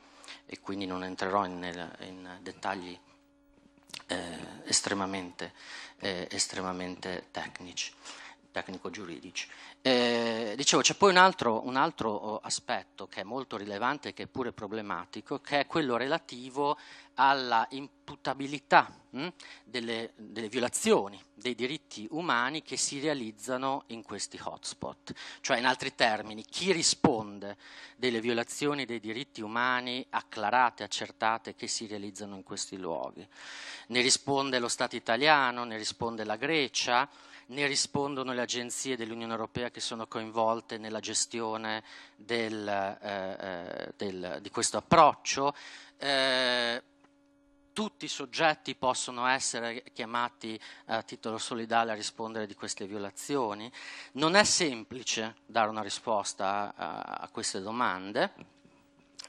e, quindi non entrerò in, nel, in dettagli eh, estremamente, eh, estremamente tecnici tecnico-giuridici. Eh, dicevo, c'è poi un altro, un altro, oh, aspetto che è molto rilevante e che è pure problematico, che è quello relativo alla imputabilità mh, hm, delle, delle, violazioni dei diritti umani che si realizzano in questi hotspot. Cioè, in altri termini, chi risponde delle violazioni dei diritti umani acclarate, accertate, che si realizzano in questi luoghi? Ne risponde lo Stato italiano, ne risponde la Grecia, ne rispondono le agenzie dell'Unione Europea che sono coinvolte nella gestione del, eh, eh, del, di questo approccio. Eh, tutti i soggetti possono essere chiamati a titolo solidale a rispondere di queste violazioni. Non è semplice dare una risposta a, a queste domande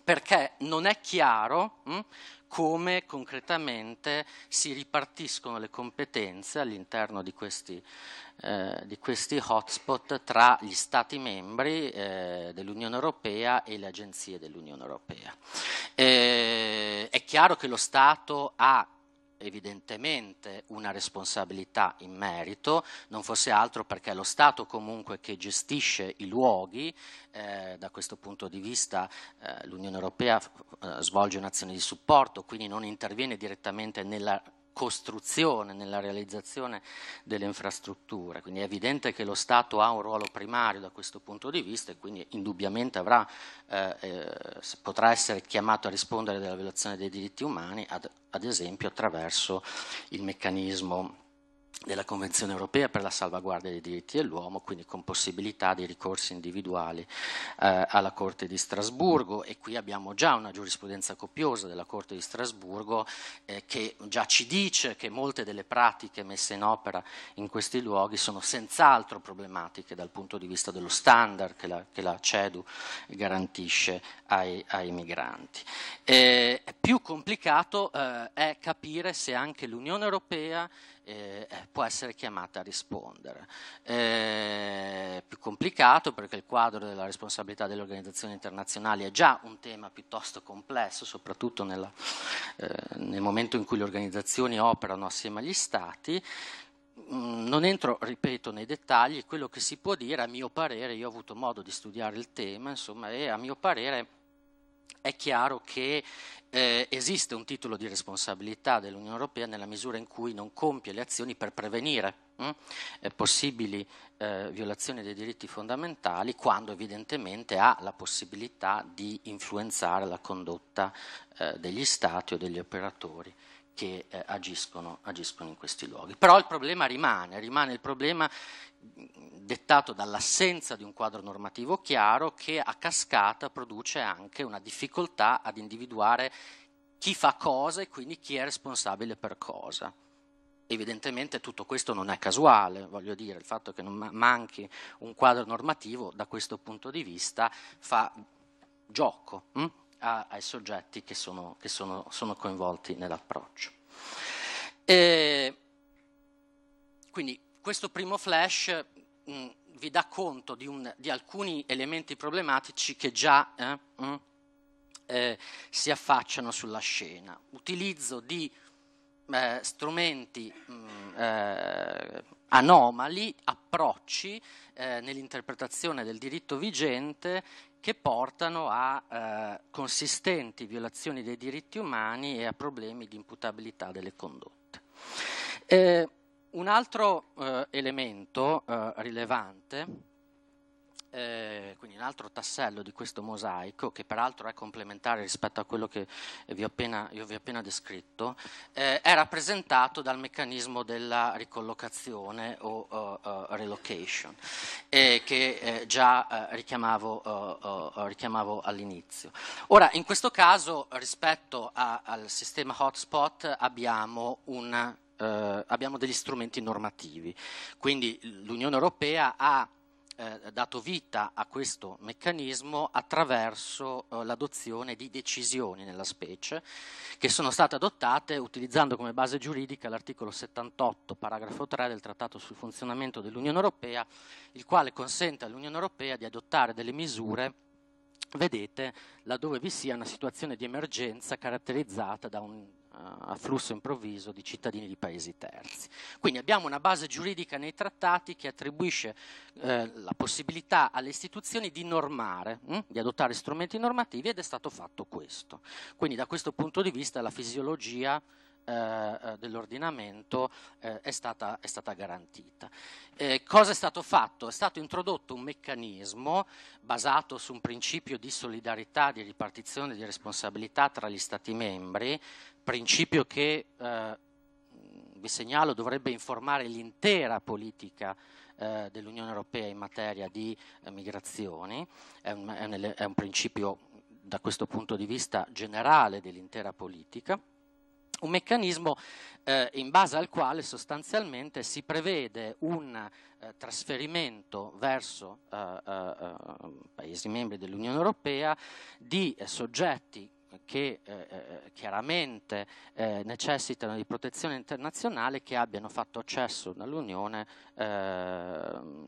perché non è chiaro mh, hm, come concretamente si ripartiscono le competenze all'interno di questi, eh, di questi hotspot tra gli Stati membri eh, dell'Unione Europea e le agenzie dell'Unione Europea. Eh, è chiaro che lo Stato ha evidentemente una responsabilità in merito, non fosse altro perché è lo Stato comunque che gestisce i luoghi, eh, da questo punto di vista eh, l'Unione Europea eh, svolge un'azione di supporto, quindi non interviene direttamente nella costruzione, nella realizzazione delle infrastrutture. Quindi è evidente che lo Stato ha un ruolo primario da questo punto di vista e quindi indubbiamente avrà, eh, eh, potrà essere chiamato a rispondere della violazione dei diritti umani, ad, ad esempio attraverso il meccanismo della Convenzione europea per la salvaguardia dei diritti dell'uomo, quindi con possibilità di ricorsi individuali eh, alla Corte di Strasburgo e qui abbiamo già una giurisprudenza copiosa della Corte di Strasburgo eh, che già ci dice che molte delle pratiche messe in opera in questi luoghi sono senz'altro problematiche dal punto di vista dello standard che la, che la CEDU garantisce ai, ai migranti. E eh, più complicato eh, è capire se anche l'Unione Europea eh, eh, può essere chiamata a rispondere. È eh, più complicato perché il quadro della responsabilità delle organizzazioni internazionali è già un tema piuttosto complesso, soprattutto nella, eh, nel momento in cui le organizzazioni operano assieme agli Stati. Mm, non entro, ripeto, nei dettagli, quello che si può dire, a mio parere, io ho avuto modo di studiare il tema, insomma, e a mio parere è chiaro che eh, esiste un titolo di responsabilità dell'Unione Europea nella misura in cui non compie le azioni per prevenire mh, hm, eh, possibili eh, violazioni dei diritti fondamentali quando evidentemente ha la possibilità di influenzare la condotta eh, degli Stati o degli operatori che eh, agiscono, agiscono in questi luoghi. Però il problema rimane, rimane il problema dettato dall'assenza di un quadro normativo chiaro che a cascata produce anche una difficoltà ad individuare chi fa cosa e quindi chi è responsabile per cosa. Evidentemente tutto questo non è casuale, voglio dire, il fatto che non manchi un quadro normativo da questo punto di vista fa gioco hm, ai soggetti che sono, che sono, sono coinvolti nell'approccio. E quindi questo primo flash mh, mm, vi dà conto di, un, di, alcuni elementi problematici che già eh, mh, mm, eh, si affacciano sulla scena. Utilizzo di eh, strumenti mh, mm, eh, anomali, approcci eh, nell'interpretazione del diritto vigente che portano a eh, consistenti violazioni dei diritti umani e a problemi di imputabilità delle condotte. Eh, un altro eh, elemento eh, rilevante, eh, quindi un altro tassello di questo mosaico, che peraltro è complementare rispetto a quello che vi appena, io vi ho appena descritto, eh, è rappresentato dal meccanismo della ricollocazione o uh, relocation, che già richiamavo, uh, richiamavo, all'inizio. Ora, in questo caso, rispetto a, al sistema hotspot, abbiamo un eh, abbiamo degli strumenti normativi. Quindi l'Unione Europea ha eh, dato vita a questo meccanismo attraverso eh, l'adozione di decisioni nella specie che sono state adottate utilizzando come base giuridica l'articolo 78 paragrafo 3 del Trattato sul funzionamento dell'Unione Europea, il quale consente all'Unione Europea di adottare delle misure vedete laddove vi sia una situazione di emergenza caratterizzata da un afflusso improvviso di cittadini di paesi terzi. Quindi abbiamo una base giuridica nei trattati che attribuisce eh, la possibilità alle istituzioni di normare, mh? Hm, di adottare strumenti normativi ed è stato fatto questo. Quindi da questo punto di vista la fisiologia eh, eh, dell'ordinamento eh, è, stata, è, stata, garantita. Eh, cosa è stato fatto? È stato introdotto un meccanismo basato su un principio di solidarietà, di ripartizione di responsabilità tra gli Stati membri, principio che, eh, vi segnalo, dovrebbe informare l'intera politica eh, dell'Unione Europea in materia di eh, migrazioni, è un, è, un, è un principio da questo punto di vista generale dell'intera politica, un meccanismo eh, in base al quale sostanzialmente si prevede un eh, trasferimento verso eh, eh, eh Paesi membri dell'Unione Europea di eh, soggetti che eh, eh, chiaramente eh, necessitano di protezione internazionale che abbiano fatto accesso dall'Unione eh,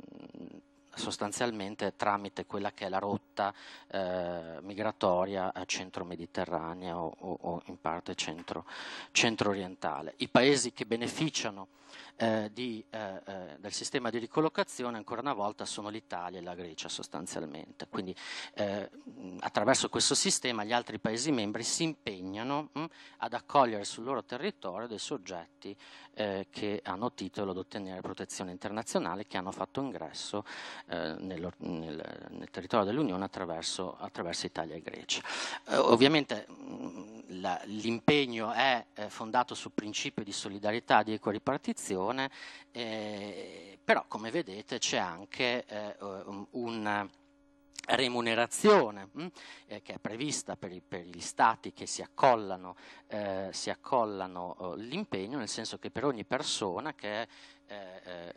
sostanzialmente tramite quella che è la rotta eh, migratoria centro-mediterranea o, o, o, in parte centro, centro-orientale. I paesi che beneficiano eh, di, eh, eh, del sistema di ricollocazione ancora una volta sono l'Italia e la Grecia sostanzialmente. Quindi eh, attraverso questo sistema gli altri Paesi membri si impegnano mh, hm, ad accogliere sul loro territorio dei soggetti eh, che hanno titolo ad ottenere protezione internazionale, che hanno fatto ingresso nel, nel, nel, territorio dell'Unione attraverso, attraverso Italia e Grecia. ovviamente mh, la, l'impegno è fondato sul principio di solidarietà, di equa ripartizione, comunicazione, eh, però come vedete c'è anche eh, um, una remunerazione mh, mm, eh, che è prevista per, i, per, gli stati che si accollano, eh, si accollano oh, l'impegno, nel senso che per ogni persona che eh, eh,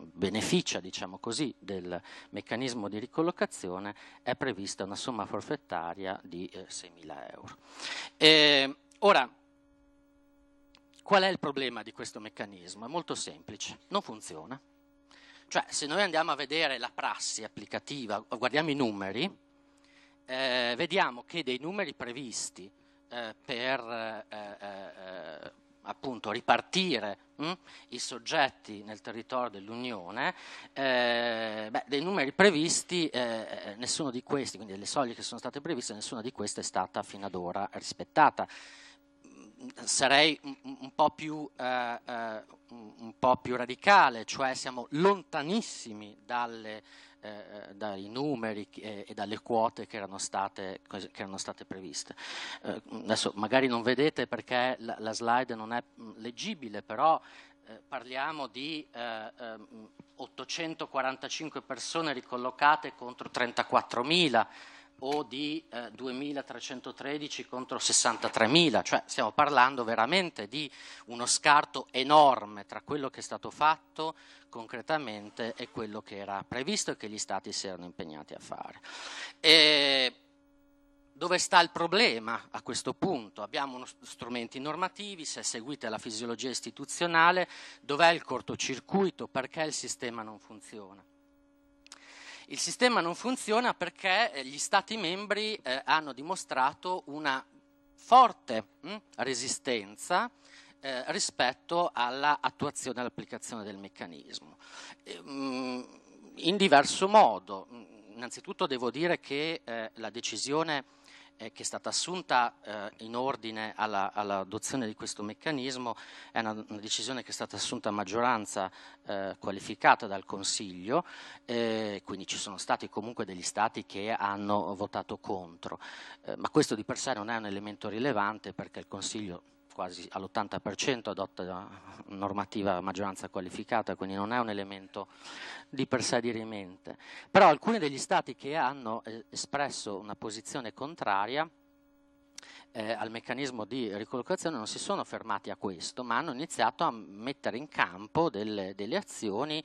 beneficia diciamo così, del meccanismo di ricollocazione è prevista una somma forfettaria di 6.000 euro. E, ora, Qual è il problema di questo meccanismo? È molto semplice, non funziona. Cioè, se noi andiamo a vedere la prassi applicativa, guardiamo i numeri, eh, vediamo che dei numeri previsti eh, per eh, eh appunto ripartire mh, hm, i soggetti nel territorio dell'Unione, eh, beh, dei numeri previsti, eh, nessuno di questi, quindi delle soglie che sono state previste, nessuna di queste è stata fino ad ora rispettata sarei un, un, po più, eh, eh, un, po' più, radicale, cioè siamo lontanissimi dalle, eh, eh dai numeri e, eh, e, dalle quote che erano state, che erano state previste. Eh, adesso magari non vedete perché la, la slide non è mm, leggibile, però parliamo di 845 ehm, persone ricollocate contro 34.000 o di eh, 2.313 contro 63.000, cioè stiamo parlando veramente di uno scarto enorme tra quello che è stato fatto concretamente e quello che era previsto e che gli Stati si erano impegnati a fare. E dove sta il problema a questo punto? Abbiamo strumenti normativi, se seguite la fisiologia istituzionale, dov'è il cortocircuito, perché il sistema non funziona? Il sistema non funziona perché eh, gli Stati membri eh, hanno dimostrato una forte mh, hm, resistenza eh, rispetto all'attuazione e all'applicazione del meccanismo. E, mh, mm, in diverso modo, mm, innanzitutto devo dire che eh, la decisione eh, che è stata assunta eh, in ordine alla, all'adozione di questo meccanismo è una, una, decisione che è stata assunta a maggioranza eh, qualificata dal Consiglio, eh, quindi ci sono stati comunque degli Stati che hanno votato contro, eh, ma questo di per sé non è un elemento rilevante perché il Consiglio quasi all'80% adotta normativa a maggioranza qualificata, quindi non è un elemento di per sé dirimente. Però alcuni degli stati che hanno eh, espresso una posizione contraria eh, al meccanismo di ricollocazione non si sono fermati a questo, ma hanno iniziato a mettere in campo delle, delle azioni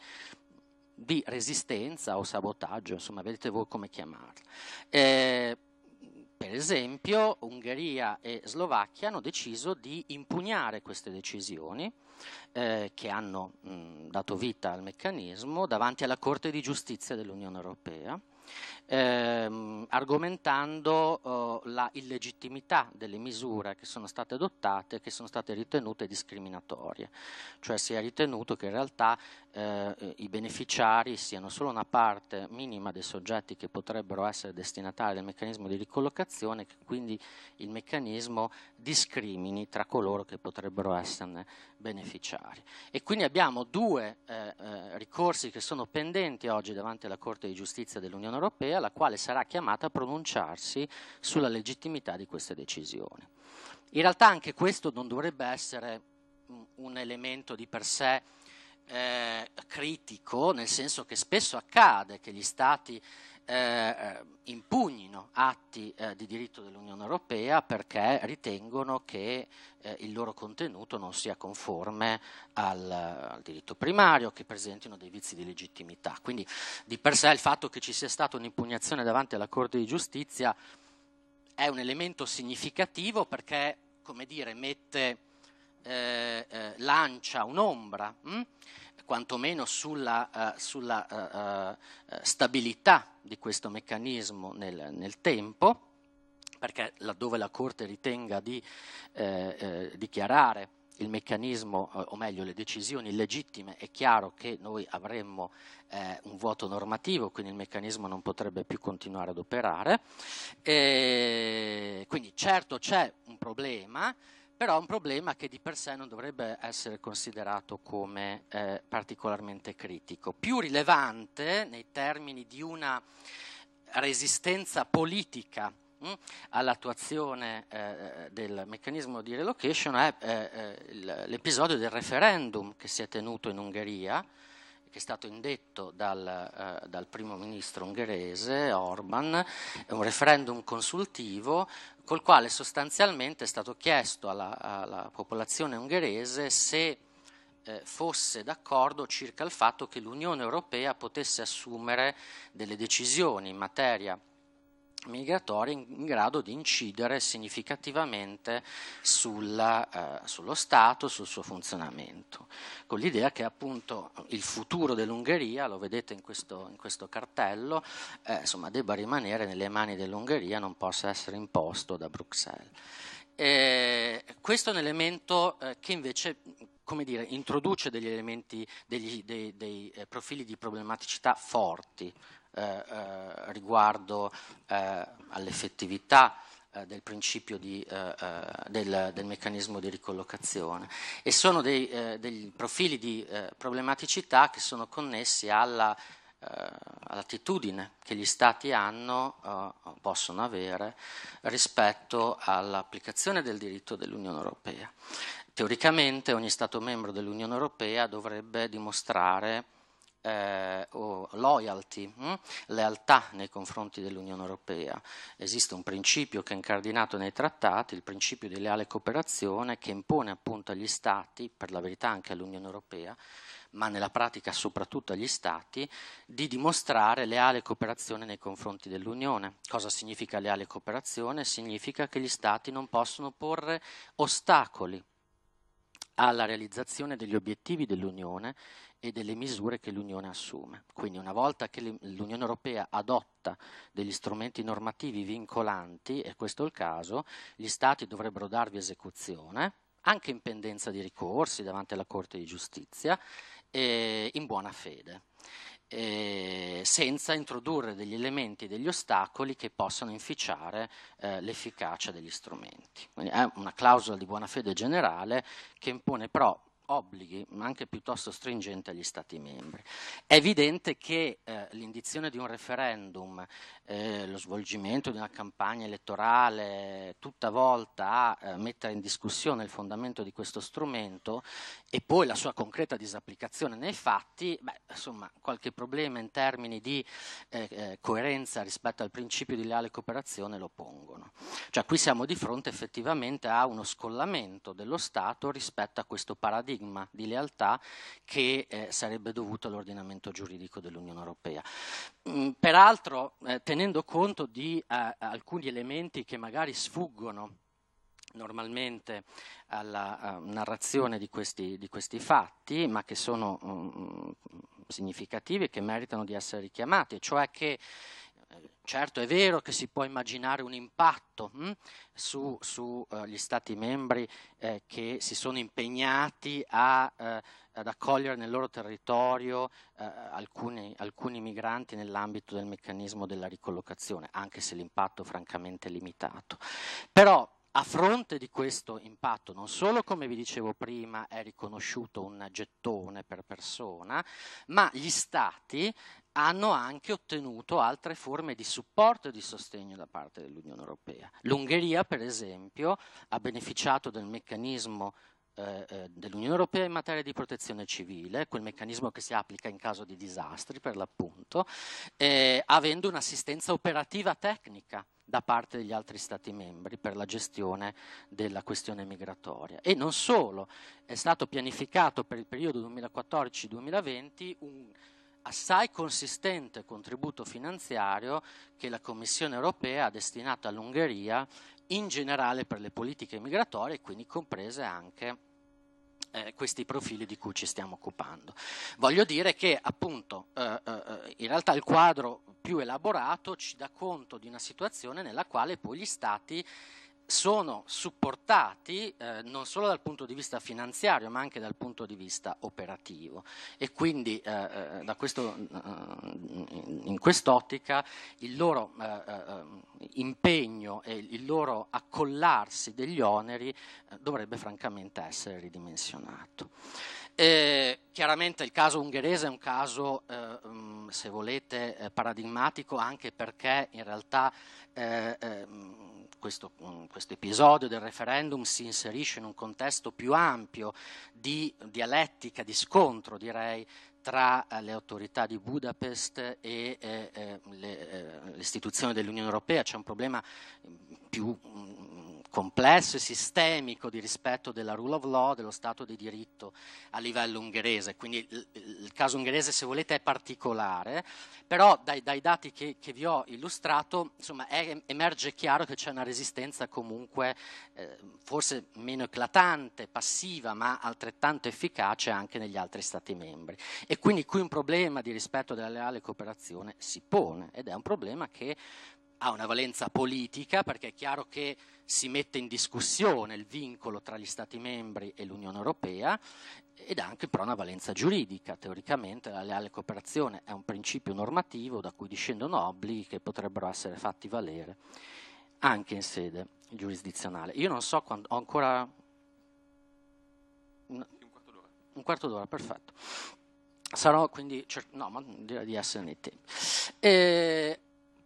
di resistenza o sabotaggio, insomma, vedete voi come chiamarle. Eh, per esempio, Ungheria e Slovacchia hanno deciso di impugnare queste decisioni eh, che hanno mh, mm, dato vita al meccanismo davanti alla Corte di giustizia dell'Unione Europea. Ehm, argomentando eh, la illegittimità delle misure che sono state adottate, che sono state ritenute discriminatorie, cioè si è ritenuto che in realtà eh, i beneficiari siano solo una parte minima dei soggetti che potrebbero essere destinatari del meccanismo di ricollocazione, che quindi il meccanismo discrimini tra coloro che potrebbero esserne beneficiari. E quindi abbiamo due eh, eh, ricorsi che sono pendenti oggi davanti alla Corte di Giustizia dell'Unione Europea, la quale sarà chiamata a pronunciarsi sulla legittimità di queste decisioni. In realtà anche questo non dovrebbe essere un elemento di per sé eh, critico, nel senso che spesso accade che gli Stati eh, eh, impugnino atti eh, di diritto dell'Unione Europea perché ritengono che eh, il loro contenuto non sia conforme al, al, diritto primario, che presentino dei vizi di legittimità. Quindi di per sé il fatto che ci sia stata un'impugnazione davanti alla Corte di giustizia è un elemento significativo perché, come dire, mette, eh, eh, lancia un'ombra. Mh? Hm? quantomeno sulla, uh, sulla uh, stabilità di questo meccanismo nel, nel, tempo, perché laddove la Corte ritenga di dichiarare il meccanismo, o meglio le decisioni legittime, è chiaro che noi avremmo eh, un vuoto normativo, quindi il meccanismo non potrebbe più continuare ad operare. E quindi certo c'è un problema, però è un problema che di per sé non dovrebbe essere considerato come eh, particolarmente critico. Più rilevante nei termini di una resistenza politica mh, hm, all'attuazione eh, del meccanismo di relocation è eh, eh l'episodio del referendum che si è tenuto in Ungheria che è stato indetto dal, eh, dal primo ministro ungherese Orban, un referendum consultivo col quale sostanzialmente è stato chiesto alla, alla popolazione ungherese se eh, fosse d'accordo circa il fatto che l'Unione Europea potesse assumere delle decisioni in materia migratori in grado di incidere significativamente sulla, eh, sullo Stato, sul suo funzionamento, con l'idea che appunto il futuro dell'Ungheria, lo vedete in questo, in questo cartello, eh, insomma, debba rimanere nelle mani dell'Ungheria, non possa essere imposto da Bruxelles. Eh, questo è un elemento eh, che invece come dire, introduce degli elementi, degli, dei, dei eh, profili di problematicità forti, eh, eh, riguardo eh, all'effettività eh, del principio di, del, del, meccanismo di ricollocazione e sono dei, degli profili di problematicità che sono connessi alla all'attitudine che gli stati hanno, o possono avere rispetto all'applicazione del diritto dell'Unione Europea. Teoricamente ogni Stato membro dell'Unione Europea dovrebbe dimostrare eh, oh, loyalty, mh? Hm? lealtà nei confronti dell'Unione Europea. Esiste un principio che è incardinato nei trattati, il principio di leale cooperazione, che impone appunto agli Stati, per la verità anche all'Unione Europea, ma nella pratica soprattutto agli Stati, di dimostrare leale cooperazione nei confronti dell'Unione. Cosa significa leale cooperazione? Significa che gli Stati non possono porre ostacoli alla realizzazione degli obiettivi dell'Unione e delle misure che l'Unione assume. Quindi una volta che l'Unione Europea adotta degli strumenti normativi vincolanti, e questo è il caso, gli Stati dovrebbero darvi esecuzione, anche in pendenza di ricorsi davanti alla Corte di Giustizia, in buona fede. Eh, senza introdurre degli elementi, degli ostacoli che possano inficiare eh, l'efficacia degli strumenti. Quindi è una clausola di buona fede generale che impone però obblighi, ma anche piuttosto stringente agli Stati membri. È evidente che eh, l'indizione di un referendum, eh, lo svolgimento di una campagna elettorale tutta volta a eh, mettere in discussione il fondamento di questo strumento e poi la sua concreta disapplicazione nei fatti, beh, insomma, qualche problema in termini di eh, eh, coerenza rispetto al principio di leale cooperazione lo pongono. Cioè qui siamo di fronte effettivamente a uno scollamento dello Stato rispetto a questo paradigma paradigma di lealtà che eh, sarebbe dovuto all'ordinamento giuridico dell'Unione Europea. Mm, peraltro eh, tenendo conto di eh, alcuni elementi che magari sfuggono normalmente alla uh, narrazione di questi, di questi, fatti, ma che sono um, significativi e che meritano di essere richiamati, cioè che certo è vero che si può immaginare un impatto mh, hm, sugli su, uh, Stati membri eh, che si sono impegnati a, eh, ad accogliere nel loro territorio eh, alcuni, alcuni, migranti nell'ambito del meccanismo della ricollocazione, anche se l'impatto francamente è limitato. Però, a fronte di questo impatto, non solo come vi dicevo prima è riconosciuto un gettone per persona, ma gli stati hanno anche ottenuto altre forme di supporto e di sostegno da parte dell'Unione Europea. L'Ungheria, per esempio, ha beneficiato del meccanismo eh, eh, dell'Unione Europea in materia di protezione civile, quel meccanismo che si applica in caso di disastri per l'appunto, eh, avendo un'assistenza operativa tecnica da parte degli altri Stati membri per la gestione della questione migratoria. E non solo, è stato pianificato per il periodo 2014-2020 un assai consistente contributo finanziario che la Commissione europea ha destinato all'Ungheria in generale per le politiche migratorie, quindi comprese anche eh, questi profili di cui ci stiamo occupando. Voglio dire che appunto eh, eh, in realtà il quadro più elaborato ci dà conto di una situazione nella quale poi gli stati sono supportati eh, non solo dal punto di vista finanziario ma anche dal punto di vista operativo e quindi eh, eh questo, mm, mm, in quest'ottica il loro eh, eh, impegno e il loro accollarsi degli oneri eh, dovrebbe francamente essere ridimensionato. E chiaramente il caso ungherese è un caso, eh, mm, se volete, paradigmatico anche perché in realtà eh, eh, questo, mm, questo episodio del referendum si inserisce in un contesto più ampio di dialettica, di scontro direi, tra eh, le autorità di Budapest e eh, eh le, eh, l'istituzione dell'Unione Europea, c'è un problema mm, più mm, complesso e sistemico di rispetto della rule of law, dello Stato di diritto a livello ungherese. Quindi il, il caso ungherese, se volete, è particolare, però dai, dai dati che, che, vi ho illustrato insomma, è, emerge chiaro che c'è una resistenza comunque eh, forse meno eclatante, passiva, ma altrettanto efficace anche negli altri Stati membri. E quindi qui un problema di rispetto della leale cooperazione si pone ed è un problema che ha una valenza politica perché è chiaro che si mette in discussione il vincolo tra gli Stati membri e l'Unione Europea ed ha anche però una valenza giuridica. Teoricamente la leale cooperazione è un principio normativo da cui discendono obblighi che potrebbero essere fatti valere anche in sede giurisdizionale. Io non so quando ho ancora un, quarto d'ora. Un quarto d'ora, perfetto. Sarò quindi no, ma direi di essere nei tempi. Eh,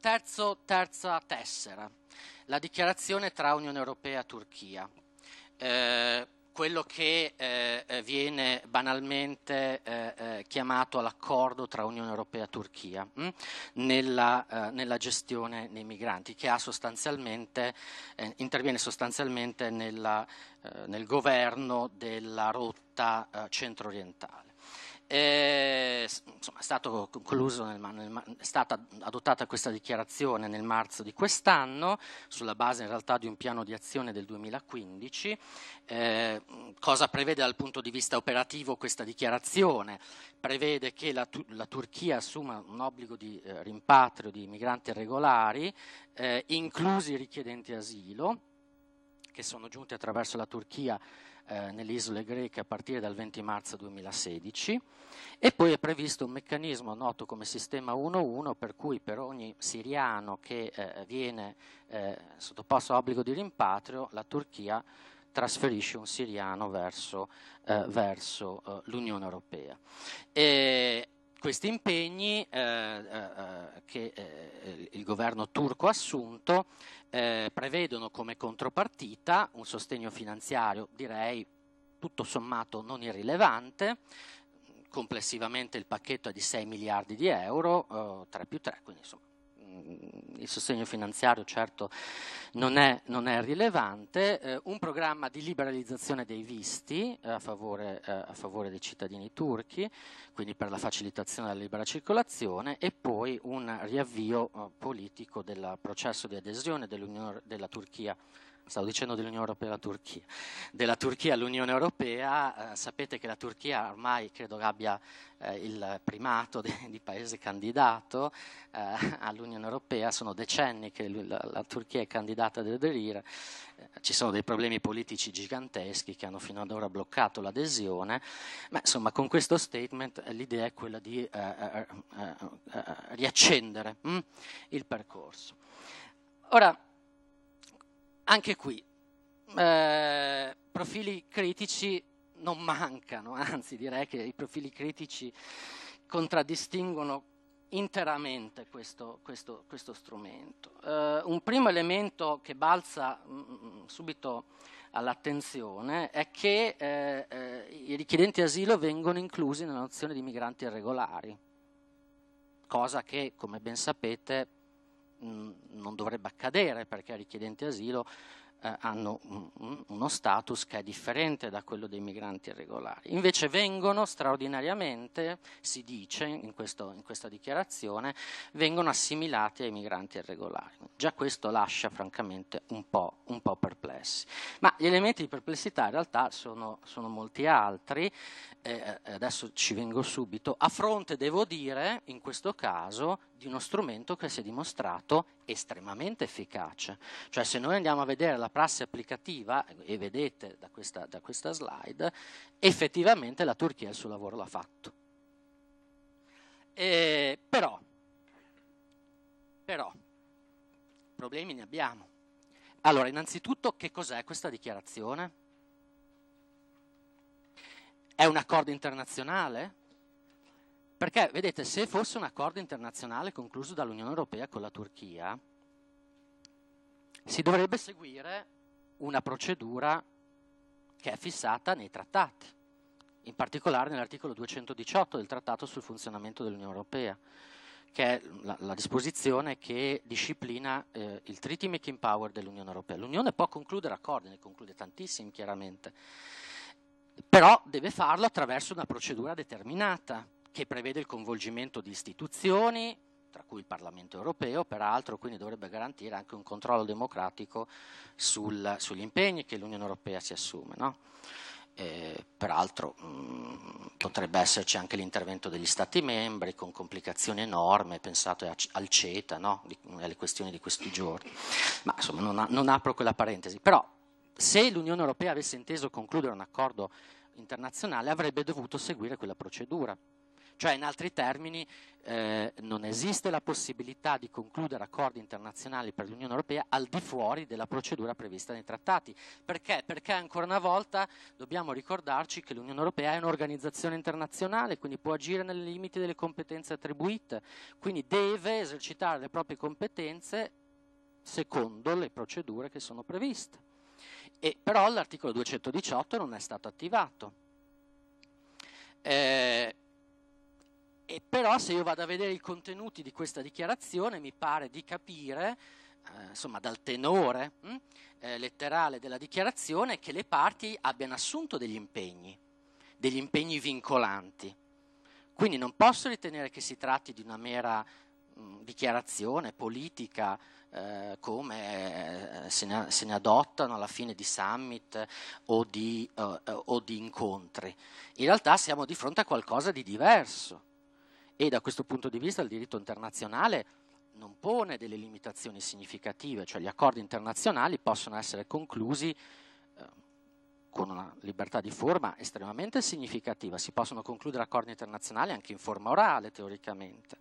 terzo, terza tessera, la dichiarazione tra Unione Europea e Turchia. Eh, quello che eh, eh viene banalmente eh, eh, chiamato l'accordo tra Unione Europea e Turchia mh, hm, nella, eh, nella, gestione dei migranti, che sostanzialmente, eh, interviene sostanzialmente nella, nel governo della rotta centro-orientale. Eh, insomma, è, stato concluso nel, nel, è stata adottata questa dichiarazione nel marzo di quest'anno, sulla base in realtà di un piano di azione del 2015. Eh, cosa prevede dal punto di vista operativo questa dichiarazione? Prevede che la, la Turchia assuma un obbligo di eh, rimpatrio di migranti irregolari, eh, inclusi i richiedenti asilo, che sono giunti attraverso la Turchia eh, nelle isole greche a partire dal 20 marzo 2016 e poi è previsto un meccanismo noto come sistema 1-1 per cui per ogni siriano che eh, viene eh, sottoposto a obbligo di rimpatrio la Turchia trasferisce un siriano verso, eh, verso eh, l'Unione Europea. E questi impegni eh, eh, eh, che il governo turco ha assunto prevedono come contropartita un sostegno finanziario, direi tutto sommato non irrilevante, complessivamente il pacchetto è di 6 miliardi di euro, eh, 3 più 3, quindi insomma Mm, il sostegno finanziario certo non è, non è rilevante, eh, un programma di liberalizzazione dei visti eh, a, favore, eh, a, favore, dei cittadini turchi, quindi per la facilitazione della libera circolazione e poi un riavvio eh, politico del processo di adesione della Turchia Stavo dicendo dell'Unione Europea alla Turchia. Della Turchia all'Unione Europea, eh, sapete che la Turchia ormai credo abbia eh, il primato de, di paese candidato eh, all'Unione Europea, sono decenni che la, la Turchia è candidata ad aderire, eh, ci sono dei problemi politici giganteschi che hanno fino ad ora bloccato l'adesione, ma insomma con questo statement eh, l'idea è quella di eh, riaccendere mh, hm, il percorso. Ora, anche qui, eh, profili critici non mancano, anzi direi che i profili critici contraddistinguono interamente questo, questo, questo strumento. Eh, un primo elemento che balza mh, mm, mm, subito all'attenzione è che eh, eh, i richiedenti asilo vengono inclusi nella nozione di migranti irregolari, cosa che, come ben sapete, Mm, non dovrebbe accadere perché i richiedenti asilo eh, hanno uno status che è differente da quello dei migranti irregolari. Invece vengono straordinariamente, si dice in, questo, in questa dichiarazione, vengono assimilati ai migranti irregolari. Già questo lascia francamente un po', un po perplessi. Ma gli elementi di perplessità in realtà sono, sono molti altri, eh, eh adesso ci vengo subito. A fronte, devo dire, in questo caso, di uno strumento che si è dimostrato estremamente efficace. Cioè se noi andiamo a vedere la prassi applicativa, e vedete da questa, da questa slide, effettivamente la Turchia il suo lavoro l'ha fatto. E, eh, però, però, problemi ne abbiamo. Allora, innanzitutto, che cos'è questa dichiarazione? È un accordo internazionale? Perché, vedete, se fosse un accordo internazionale concluso dall'Unione Europea con la Turchia, si dovrebbe seguire una procedura che è fissata nei trattati, in particolare nell'articolo 218 del Trattato sul funzionamento dell'Unione Europea, che è la, la disposizione che disciplina eh, il treaty making power dell'Unione Europea. L'Unione può concludere accordi, ne conclude tantissimi chiaramente, però deve farlo attraverso una procedura determinata che prevede il coinvolgimento di istituzioni, tra cui il Parlamento europeo, peraltro, quindi dovrebbe garantire anche un controllo democratico sul, sugli impegni che l'Unione europea si assume. No? Eh, peraltro mh, mm, potrebbe esserci anche l'intervento degli Stati membri con complicazioni enormi, pensate al CETA, no? di, alle questioni di questi giorni. Ma insomma non, non apro quella parentesi, però se l'Unione Europea avesse inteso concludere un accordo internazionale avrebbe dovuto seguire quella procedura cioè, in altri termini, eh, non esiste la possibilità di concludere accordi internazionali per l'Unione Europea al di fuori della procedura prevista nei trattati. Perché? Perché ancora una volta dobbiamo ricordarci che l'Unione Europea è un'organizzazione internazionale, quindi può agire nei limiti delle competenze attribuite, quindi deve esercitare le proprie competenze secondo le procedure che sono previste. E, però l'articolo 218 non è stato attivato. Eh, e però se io vado a vedere i contenuti di questa dichiarazione mi pare di capire, eh, insomma dal tenore mh, hm, eh, letterale della dichiarazione, che le parti abbiano assunto degli impegni, degli impegni vincolanti. Quindi non posso ritenere che si tratti di una mera mh, hm, dichiarazione politica eh, come eh, se ne, se, ne, adottano alla fine di summit eh, o di, eh, o di incontri. In realtà siamo di fronte a qualcosa di diverso e da questo punto di vista il diritto internazionale non pone delle limitazioni significative, cioè gli accordi internazionali possono essere conclusi eh, con una libertà di forma estremamente significativa, si possono concludere accordi internazionali anche in forma orale teoricamente,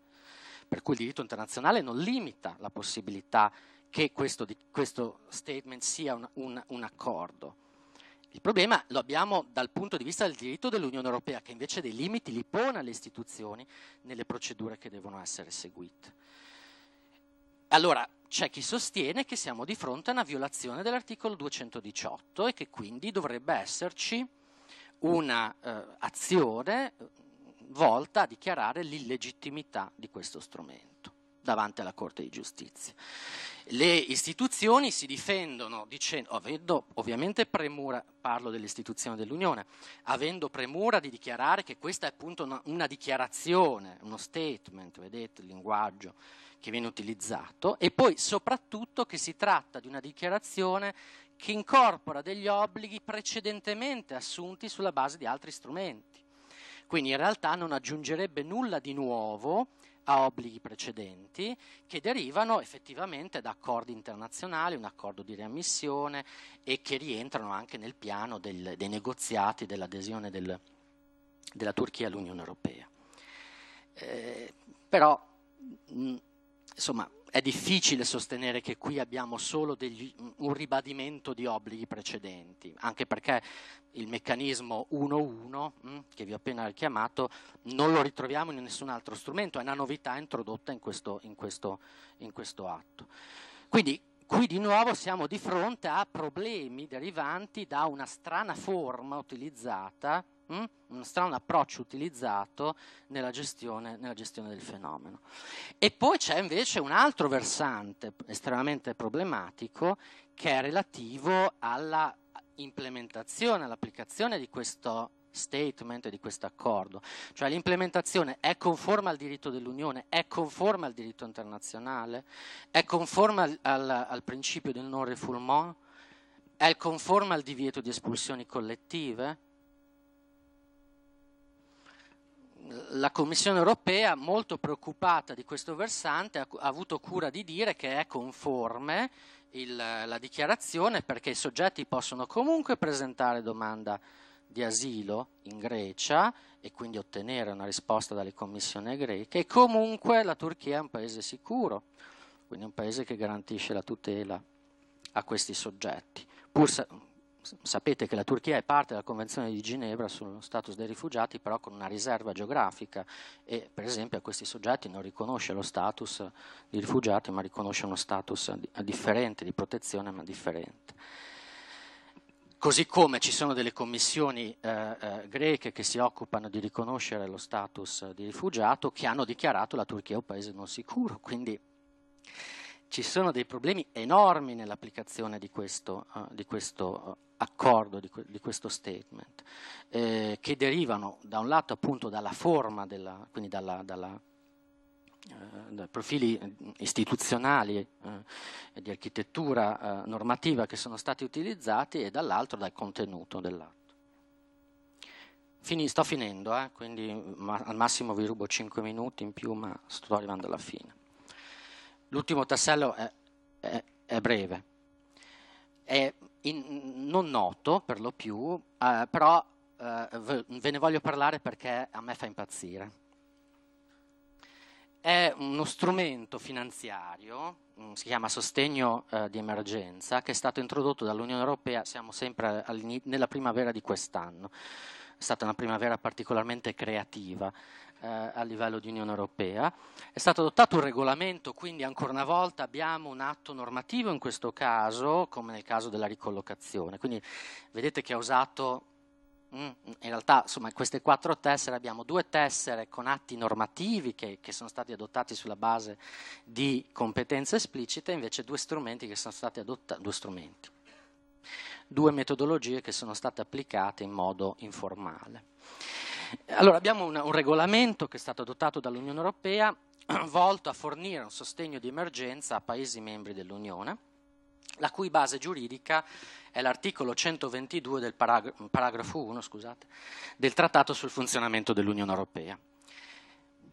per cui il diritto internazionale non limita la possibilità che questo, questo statement sia un, un, un accordo il problema lo abbiamo dal punto di vista del diritto dell'Unione Europea, che invece dei limiti li pone alle istituzioni nelle procedure che devono essere seguite. Allora, c'è chi sostiene che siamo di fronte a una violazione dell'articolo 218 e che quindi dovrebbe esserci un'azione eh, eh, volta a dichiarare l'illegittimità di questo strumento davanti alla Corte di Giustizia. Le istituzioni si difendono dicendo, avendo ovviamente premura, parlo dell'istituzione dell'Unione, avendo premura di dichiarare che questa è appunto una, una dichiarazione, uno statement, vedete il linguaggio che viene utilizzato, e poi soprattutto che si tratta di una dichiarazione che incorpora degli obblighi precedentemente assunti sulla base di altri strumenti. Quindi in realtà non aggiungerebbe nulla di nuovo a obblighi precedenti che derivano effettivamente da accordi internazionali, un accordo di riammissione e che rientrano anche nel piano del, dei negoziati dell'adesione del, della Turchia all'Unione Europea. Eh, però, mh, insomma, è difficile sostenere che qui abbiamo solo degli, un ribadimento di obblighi precedenti, anche perché il meccanismo 1-1 hm, che vi ho appena richiamato non lo ritroviamo in nessun altro strumento, è una novità introdotta in questo, in questo, in questo atto. Quindi qui di nuovo siamo di fronte a problemi derivanti da una strana forma utilizzata Mm? un strano approccio utilizzato nella gestione, nella gestione del fenomeno. E poi c'è invece un altro versante estremamente problematico che è relativo alla implementazione, all'applicazione di questo statement di questo accordo, cioè l'implementazione è conforme al diritto dell'Unione, è conforme al diritto internazionale, è conforme al, al, al principio del non refoulement, è conforme al divieto di espulsioni collettive, la Commissione europea, molto preoccupata di questo versante, ha, avuto cura di dire che è conforme il, la dichiarazione perché i soggetti possono comunque presentare domanda di asilo in Grecia e quindi ottenere una risposta dalle commissioni greche e comunque la Turchia è un paese sicuro, quindi un paese che garantisce la tutela a questi soggetti, pur, sapete che la Turchia è parte della Convenzione di Ginevra sullo status dei rifugiati, però con una riserva geografica e per esempio a questi soggetti non riconosce lo status di rifugiati, ma riconosce uno status eh, differente, di protezione, ma differente. Così come ci sono delle commissioni eh, eh, greche che si occupano di riconoscere lo status di rifugiato, che hanno dichiarato la Turchia un paese non sicuro, quindi ci sono dei problemi enormi nell'applicazione di questo, uh, di questo uh, accordo di, di questo statement, eh, che derivano da un lato appunto dalla forma, della, quindi dalla, dalla eh, da profili eh, istituzionali eh, di architettura eh, normativa che sono stati utilizzati e dall'altro dal contenuto dell'atto. Fini, sto finendo, eh, quindi ma, al massimo vi rubo 5 minuti in più, ma sto arrivando alla fine. L'ultimo tassello è, è, è breve. È in, non noto per lo più, eh, però eh, ve ne voglio parlare perché a me fa impazzire. È uno strumento finanziario, mm, si chiama sostegno eh, di emergenza, che è stato introdotto dall'Unione Europea, siamo sempre nella primavera di quest'anno, è stata una primavera particolarmente creativa eh, a livello di Unione Europea. È stato adottato un regolamento, quindi ancora una volta abbiamo un atto normativo in questo caso, come nel caso della ricollocazione. Quindi vedete che ha usato mm, in realtà insomma, queste quattro tessere abbiamo due tessere con atti normativi che, che, sono stati adottati sulla base di competenze esplicite, invece due strumenti che sono stati adottati, due strumenti, due metodologie che sono state applicate in modo informale. Allora, abbiamo un, un regolamento che è stato adottato dall'Unione Europea volto a fornire un sostegno di emergenza a Paesi membri dell'Unione, la cui base giuridica è l'articolo 122 del paragrafo, paragrafo 1 scusate, del Trattato sul funzionamento dell'Unione Europea.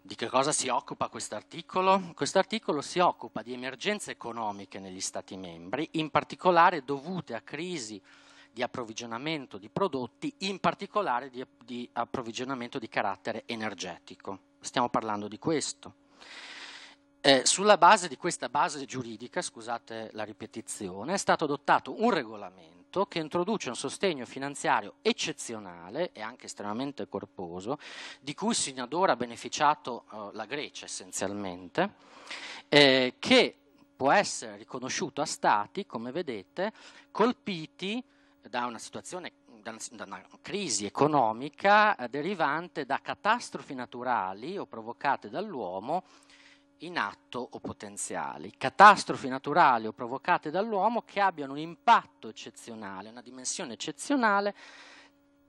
Di che cosa si occupa questo articolo? Questo articolo si occupa di emergenze economiche negli Stati membri, in particolare dovute a crisi di approvvigionamento di prodotti, in particolare di, di approvvigionamento di carattere energetico. Stiamo parlando di questo. Eh, sulla base di questa base giuridica, scusate la ripetizione, è stato adottato un regolamento che introduce un sostegno finanziario eccezionale e anche estremamente corposo, di cui sino ad ora ha beneficiato eh, la Grecia essenzialmente, eh, che può essere riconosciuto a stati, come vedete, colpiti da una situazione, da una, crisi economica eh, derivante da catastrofi naturali o provocate dall'uomo in atto o potenziali. Catastrofi naturali o provocate dall'uomo che abbiano un impatto eccezionale, una dimensione eccezionale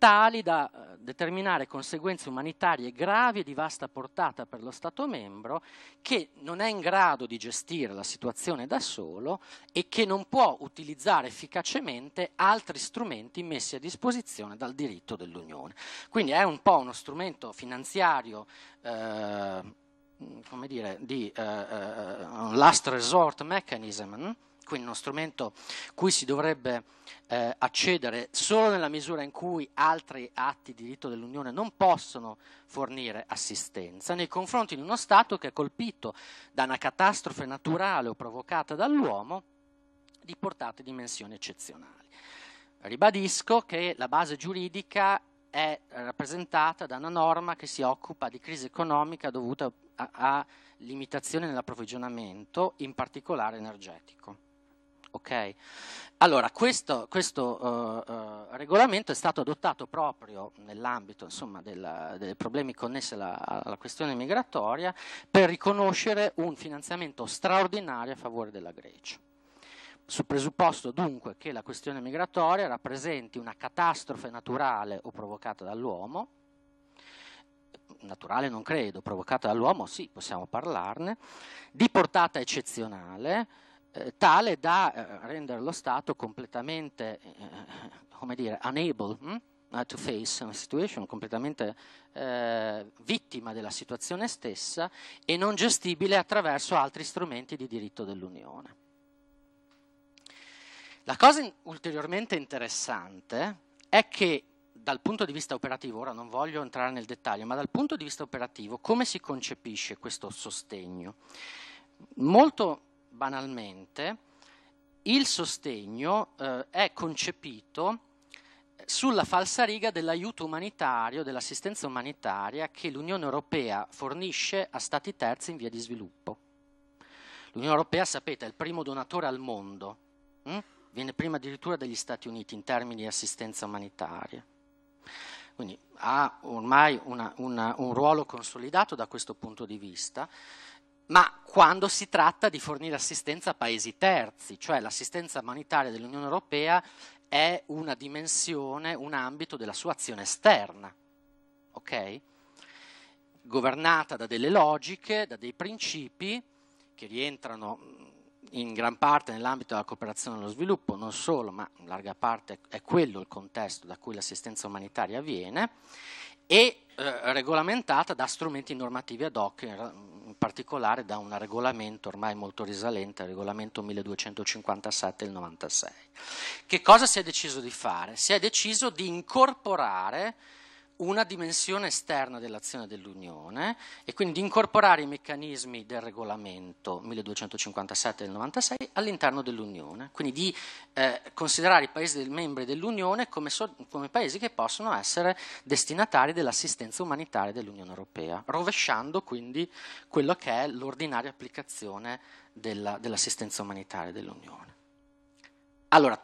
tali da eh, determinare conseguenze umanitarie gravi e di vasta portata per lo Stato membro, che non è in grado di gestire la situazione da solo e che non può utilizzare efficacemente altri strumenti messi a disposizione dal diritto dell'Unione. Quindi è un po' uno strumento finanziario. Eh, come dire, di eh, eh, eh last resort mechanism, quindi uno strumento cui si dovrebbe eh, accedere solo nella misura in cui altri atti di diritto dell'Unione non possono fornire assistenza nei confronti di uno Stato che è colpito da una catastrofe naturale o provocata dall'uomo di portate e dimensioni eccezionali. Ribadisco che la base giuridica è rappresentata da una norma che si occupa di crisi economica dovuta a, a limitazioni nell'approvvigionamento, in particolare energetico ok? Allora, questo, questo uh, uh, regolamento è stato adottato proprio nell'ambito dei problemi connessi alla, alla, questione migratoria per riconoscere un finanziamento straordinario a favore della Grecia. Sul presupposto dunque che la questione migratoria rappresenti una catastrofe naturale o provocata dall'uomo, naturale non credo, provocata dall'uomo sì, possiamo parlarne, di portata eccezionale, eh, tale da eh, rendere lo Stato completamente, eh, come dire, unable hm? to face una situation, completamente vittima della situazione stessa e non gestibile attraverso altri strumenti di diritto dell'Unione. La cosa ulteriormente interessante è che dal punto di vista operativo, ora non voglio entrare nel dettaglio, ma dal punto di vista operativo come si concepisce questo sostegno? Molto banalmente, il sostegno eh, è concepito eh, sulla falsariga dell'aiuto umanitario, dell'assistenza umanitaria che l'Unione Europea fornisce a stati terzi in via di sviluppo. L'Unione Europea, sapete, è il primo donatore al mondo, hm? viene prima addirittura degli Stati Uniti in termini di assistenza umanitaria. Quindi ha ormai una, una, un ruolo consolidato da questo punto di vista ma quando si tratta di fornire assistenza a paesi terzi, cioè l'assistenza umanitaria dell'Unione Europea è una dimensione, un ambito della sua azione esterna, ok? Governata da delle logiche, da dei principi che rientrano in gran parte nell'ambito della cooperazione e dello sviluppo, non solo, ma in larga parte è quello il contesto da cui l'assistenza umanitaria viene, e eh, regolamentata da strumenti normativi ad hoc eh, particolare da un regolamento ormai molto risalente, il regolamento 1257 del 96. Che cosa si è deciso di fare? Si è deciso di incorporare una dimensione esterna dell'azione dell'Unione e quindi di incorporare i meccanismi del regolamento 1257 del 96 all'interno dell'Unione, quindi di eh, considerare i paesi del, membri dell'Unione come, so, come paesi che possono essere destinatari dell'assistenza umanitaria dell'Unione Europea, rovesciando quindi quello che è l'ordinaria applicazione della, dell'assistenza umanitaria dell'Unione. Allora,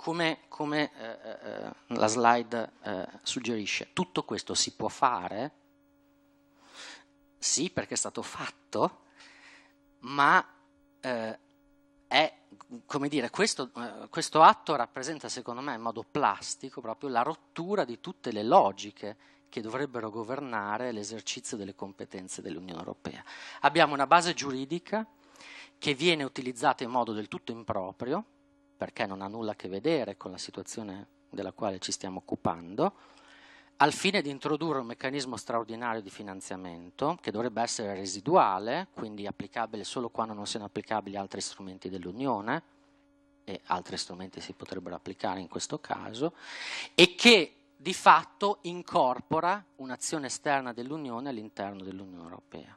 come, come eh, eh, eh, la slide eh, suggerisce, tutto questo si può fare, sì perché è stato fatto, ma eh, è, come dire, questo, eh, questo atto rappresenta secondo me in modo plastico proprio la rottura di tutte le logiche che dovrebbero governare l'esercizio delle competenze dell'Unione Europea. Abbiamo una base giuridica che viene utilizzata in modo del tutto improprio, perché non ha nulla a che vedere con la situazione della quale ci stiamo occupando, al fine di introdurre un meccanismo straordinario di finanziamento che dovrebbe essere residuale, quindi applicabile solo quando non siano applicabili altri strumenti dell'Unione, e altri strumenti si potrebbero applicare in questo caso, e che di fatto incorpora un'azione esterna dell'Unione all'interno dell'Unione Europea.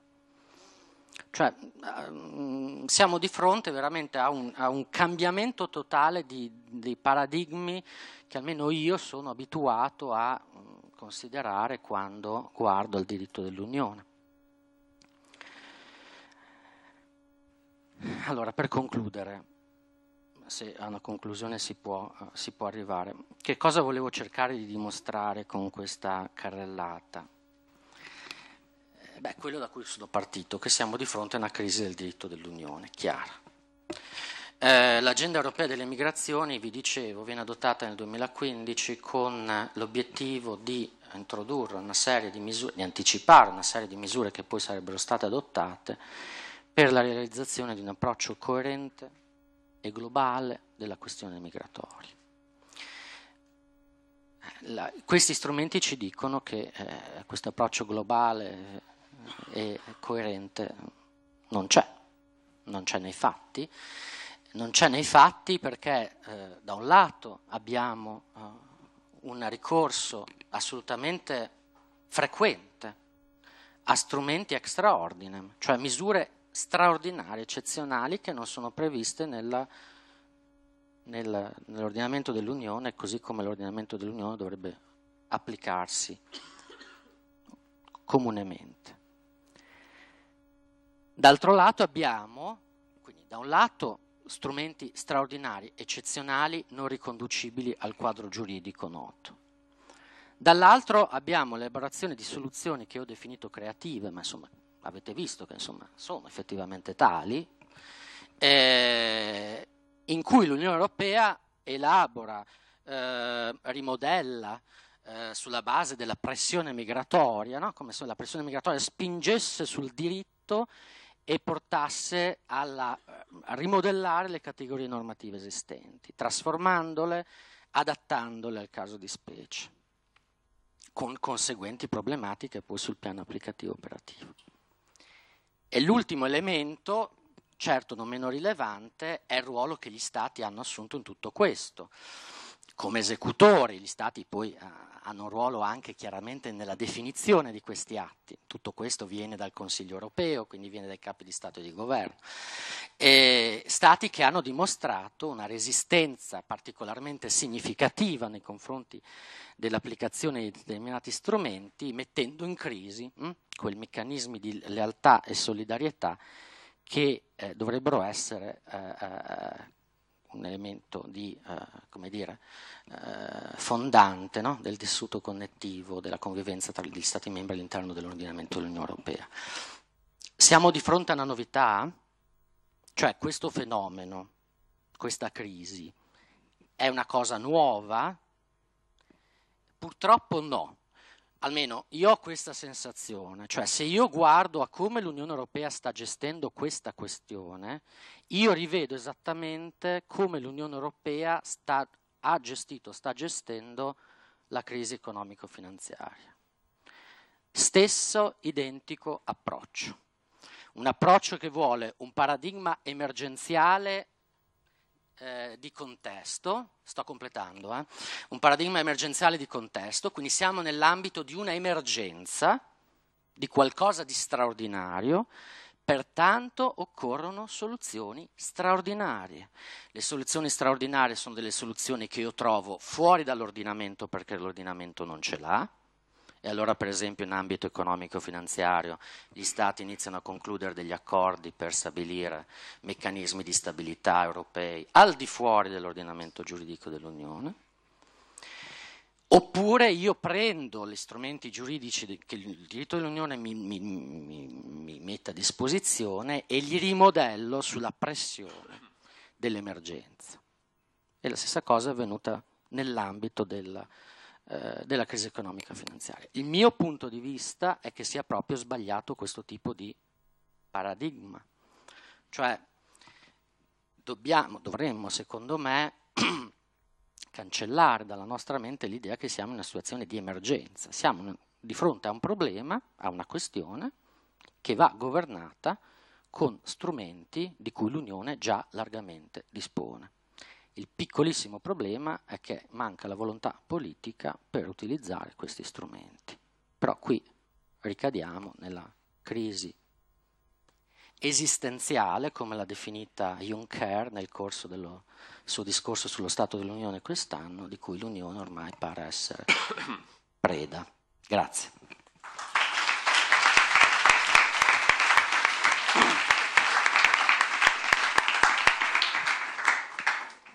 Cioè, ehm, siamo di fronte veramente a un, a un cambiamento totale di, di, paradigmi che almeno io sono abituato a mm, considerare quando guardo al diritto dell'Unione. Allora, per concludere, se a una conclusione si può, eh, si può arrivare, che cosa volevo cercare di dimostrare con questa carrellata? Beh, quello da cui sono partito, che siamo di fronte a una crisi del diritto dell'Unione, chiara. Eh, l'agenda europea delle migrazioni, vi dicevo, viene adottata nel 2015 con l'obiettivo di introdurre una serie di misure, di anticipare una serie di misure che poi sarebbero state adottate per la realizzazione di un approccio coerente e globale della questione migratoria. La, questi strumenti ci dicono che eh, questo approccio globale e coerente non c'è, non c'è nei fatti. Non c'è nei fatti perché eh, da un lato abbiamo eh, un ricorso assolutamente frequente a strumenti extraordinem, cioè misure straordinarie, eccezionali che non sono previste nella, nel, nell'ordinamento dell'Unione, così come l'ordinamento dell'Unione dovrebbe applicarsi comunemente. D'altro lato abbiamo, quindi da un lato, strumenti straordinari, eccezionali, non riconducibili al quadro giuridico noto. Dall'altro abbiamo l'elaborazione di soluzioni che ho definito creative, ma insomma avete visto che insomma, sono effettivamente tali, eh, in cui l'Unione Europea elabora, eh, rimodella eh, sulla base della pressione migratoria, no? come se la pressione migratoria spingesse sul diritto e portasse alla, eh, a rimodellare le categorie normative esistenti, trasformandole, adattandole al caso di specie, con conseguenti problematiche poi sul piano applicativo operativo. E l'ultimo elemento, certo non meno rilevante, è il ruolo che gli Stati hanno assunto in tutto questo. Come esecutori, gli Stati poi eh, hanno un ruolo anche chiaramente nella definizione di questi atti. Tutto questo viene dal Consiglio europeo, quindi viene dai capi di Stato e di Governo. E stati che hanno dimostrato una resistenza particolarmente significativa nei confronti dell'applicazione di determinati strumenti, mettendo in crisi mh, hm, quei meccanismi di lealtà e solidarietà che eh, dovrebbero essere eh, eh un elemento di, uh, dire, uh, fondante no? del tessuto connettivo, della convivenza tra gli Stati membri all'interno dell'ordinamento dell'Unione Europea. Siamo di fronte a una novità? Cioè questo fenomeno, questa crisi, è una cosa nuova? Purtroppo no almeno io ho questa sensazione, cioè se io guardo a come l'Unione Europea sta gestendo questa questione, io rivedo esattamente come l'Unione Europea sta, ha gestito, sta gestendo la crisi economico-finanziaria. Stesso identico approccio. Un approccio che vuole un paradigma emergenziale eh, di contesto, sto completando, eh, un paradigma emergenziale di contesto, quindi siamo nell'ambito di una emergenza, di qualcosa di straordinario, Pertanto occorrono soluzioni straordinarie. Le soluzioni straordinarie sono delle soluzioni che io trovo fuori dall'ordinamento perché l'ordinamento non ce l'ha, e allora, per esempio, in ambito economico-finanziario, gli Stati iniziano a concludere degli accordi per stabilire meccanismi di stabilità europei al di fuori dell'ordinamento giuridico dell'Unione. Oppure io prendo gli strumenti giuridici che il diritto dell'Unione mi, mi, mi, mi mette a disposizione e li rimodello sulla pressione dell'emergenza. E la stessa cosa è avvenuta nell'ambito della eh, della crisi economica finanziaria. Il mio punto di vista è che sia proprio sbagliato questo tipo di paradigma. Cioè, dobbiamo, dovremmo, secondo me, cancellare dalla nostra mente l'idea che siamo in una situazione di emergenza. Siamo di fronte a un problema, a una questione che va governata con strumenti di cui l'Unione già largamente dispone. Il piccolissimo problema è che manca la volontà politica per utilizzare questi strumenti. Però qui ricadiamo nella crisi esistenziale, come l'ha definita Juncker nel corso del suo discorso sullo Stato dell'Unione quest'anno, di cui l'Unione ormai pare essere preda. Grazie.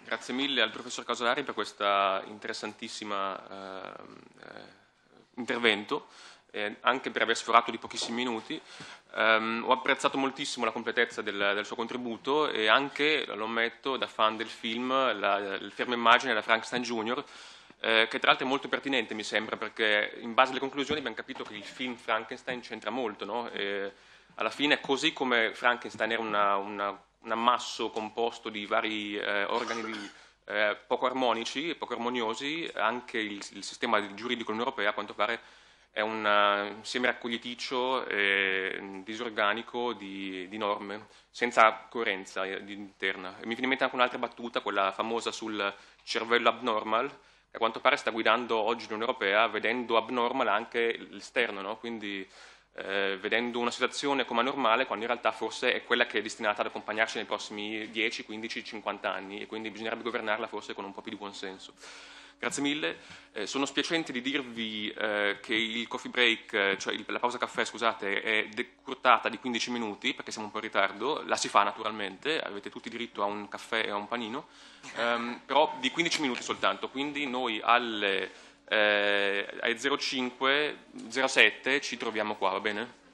Grazie mille al professor Casolari per questo interessantissimo ehm, eh, intervento. Eh, anche per aver sforato di pochissimi minuti. Um, ho apprezzato moltissimo la completezza del, del, suo contributo e anche, lo ammetto, da fan del film, la, la ferma immagine della Frankenstein Jr., eh, che tra l'altro è molto pertinente mi sembra, perché in base alle conclusioni abbiamo capito che il film Frankenstein c'entra molto, no? alla fine, così come Frankenstein era una, una un ammasso composto di vari eh, organi eh, poco armonici, poco armoniosi, anche il, il sistema giuridico dell'Unione Europea a quanto pare è un insieme eh, raccogliticcio e eh, disorganico di, di, norme, senza coerenza interna. Mi viene in mente anche un'altra battuta, quella famosa sul cervello abnormal, che a quanto pare sta guidando oggi l'Unione Europea, vedendo abnormal anche l'esterno, no? quindi eh, vedendo una situazione come normale quando in realtà forse è quella che è destinata ad accompagnarci nei prossimi 10, 15, 50 anni e quindi bisognerebbe governarla forse con un po' più di buonsenso. Grazie mille, eh, sono spiacente di dirvi eh, che il coffee break, eh, cioè il, la pausa caffè, scusate, è decurtata di 15 minuti perché siamo un po' in ritardo, la si fa naturalmente, avete tutti diritto a un caffè e a un panino, ehm, però di 15 minuti soltanto, quindi noi alle eh, ai 05, 07 ci troviamo qua, va bene?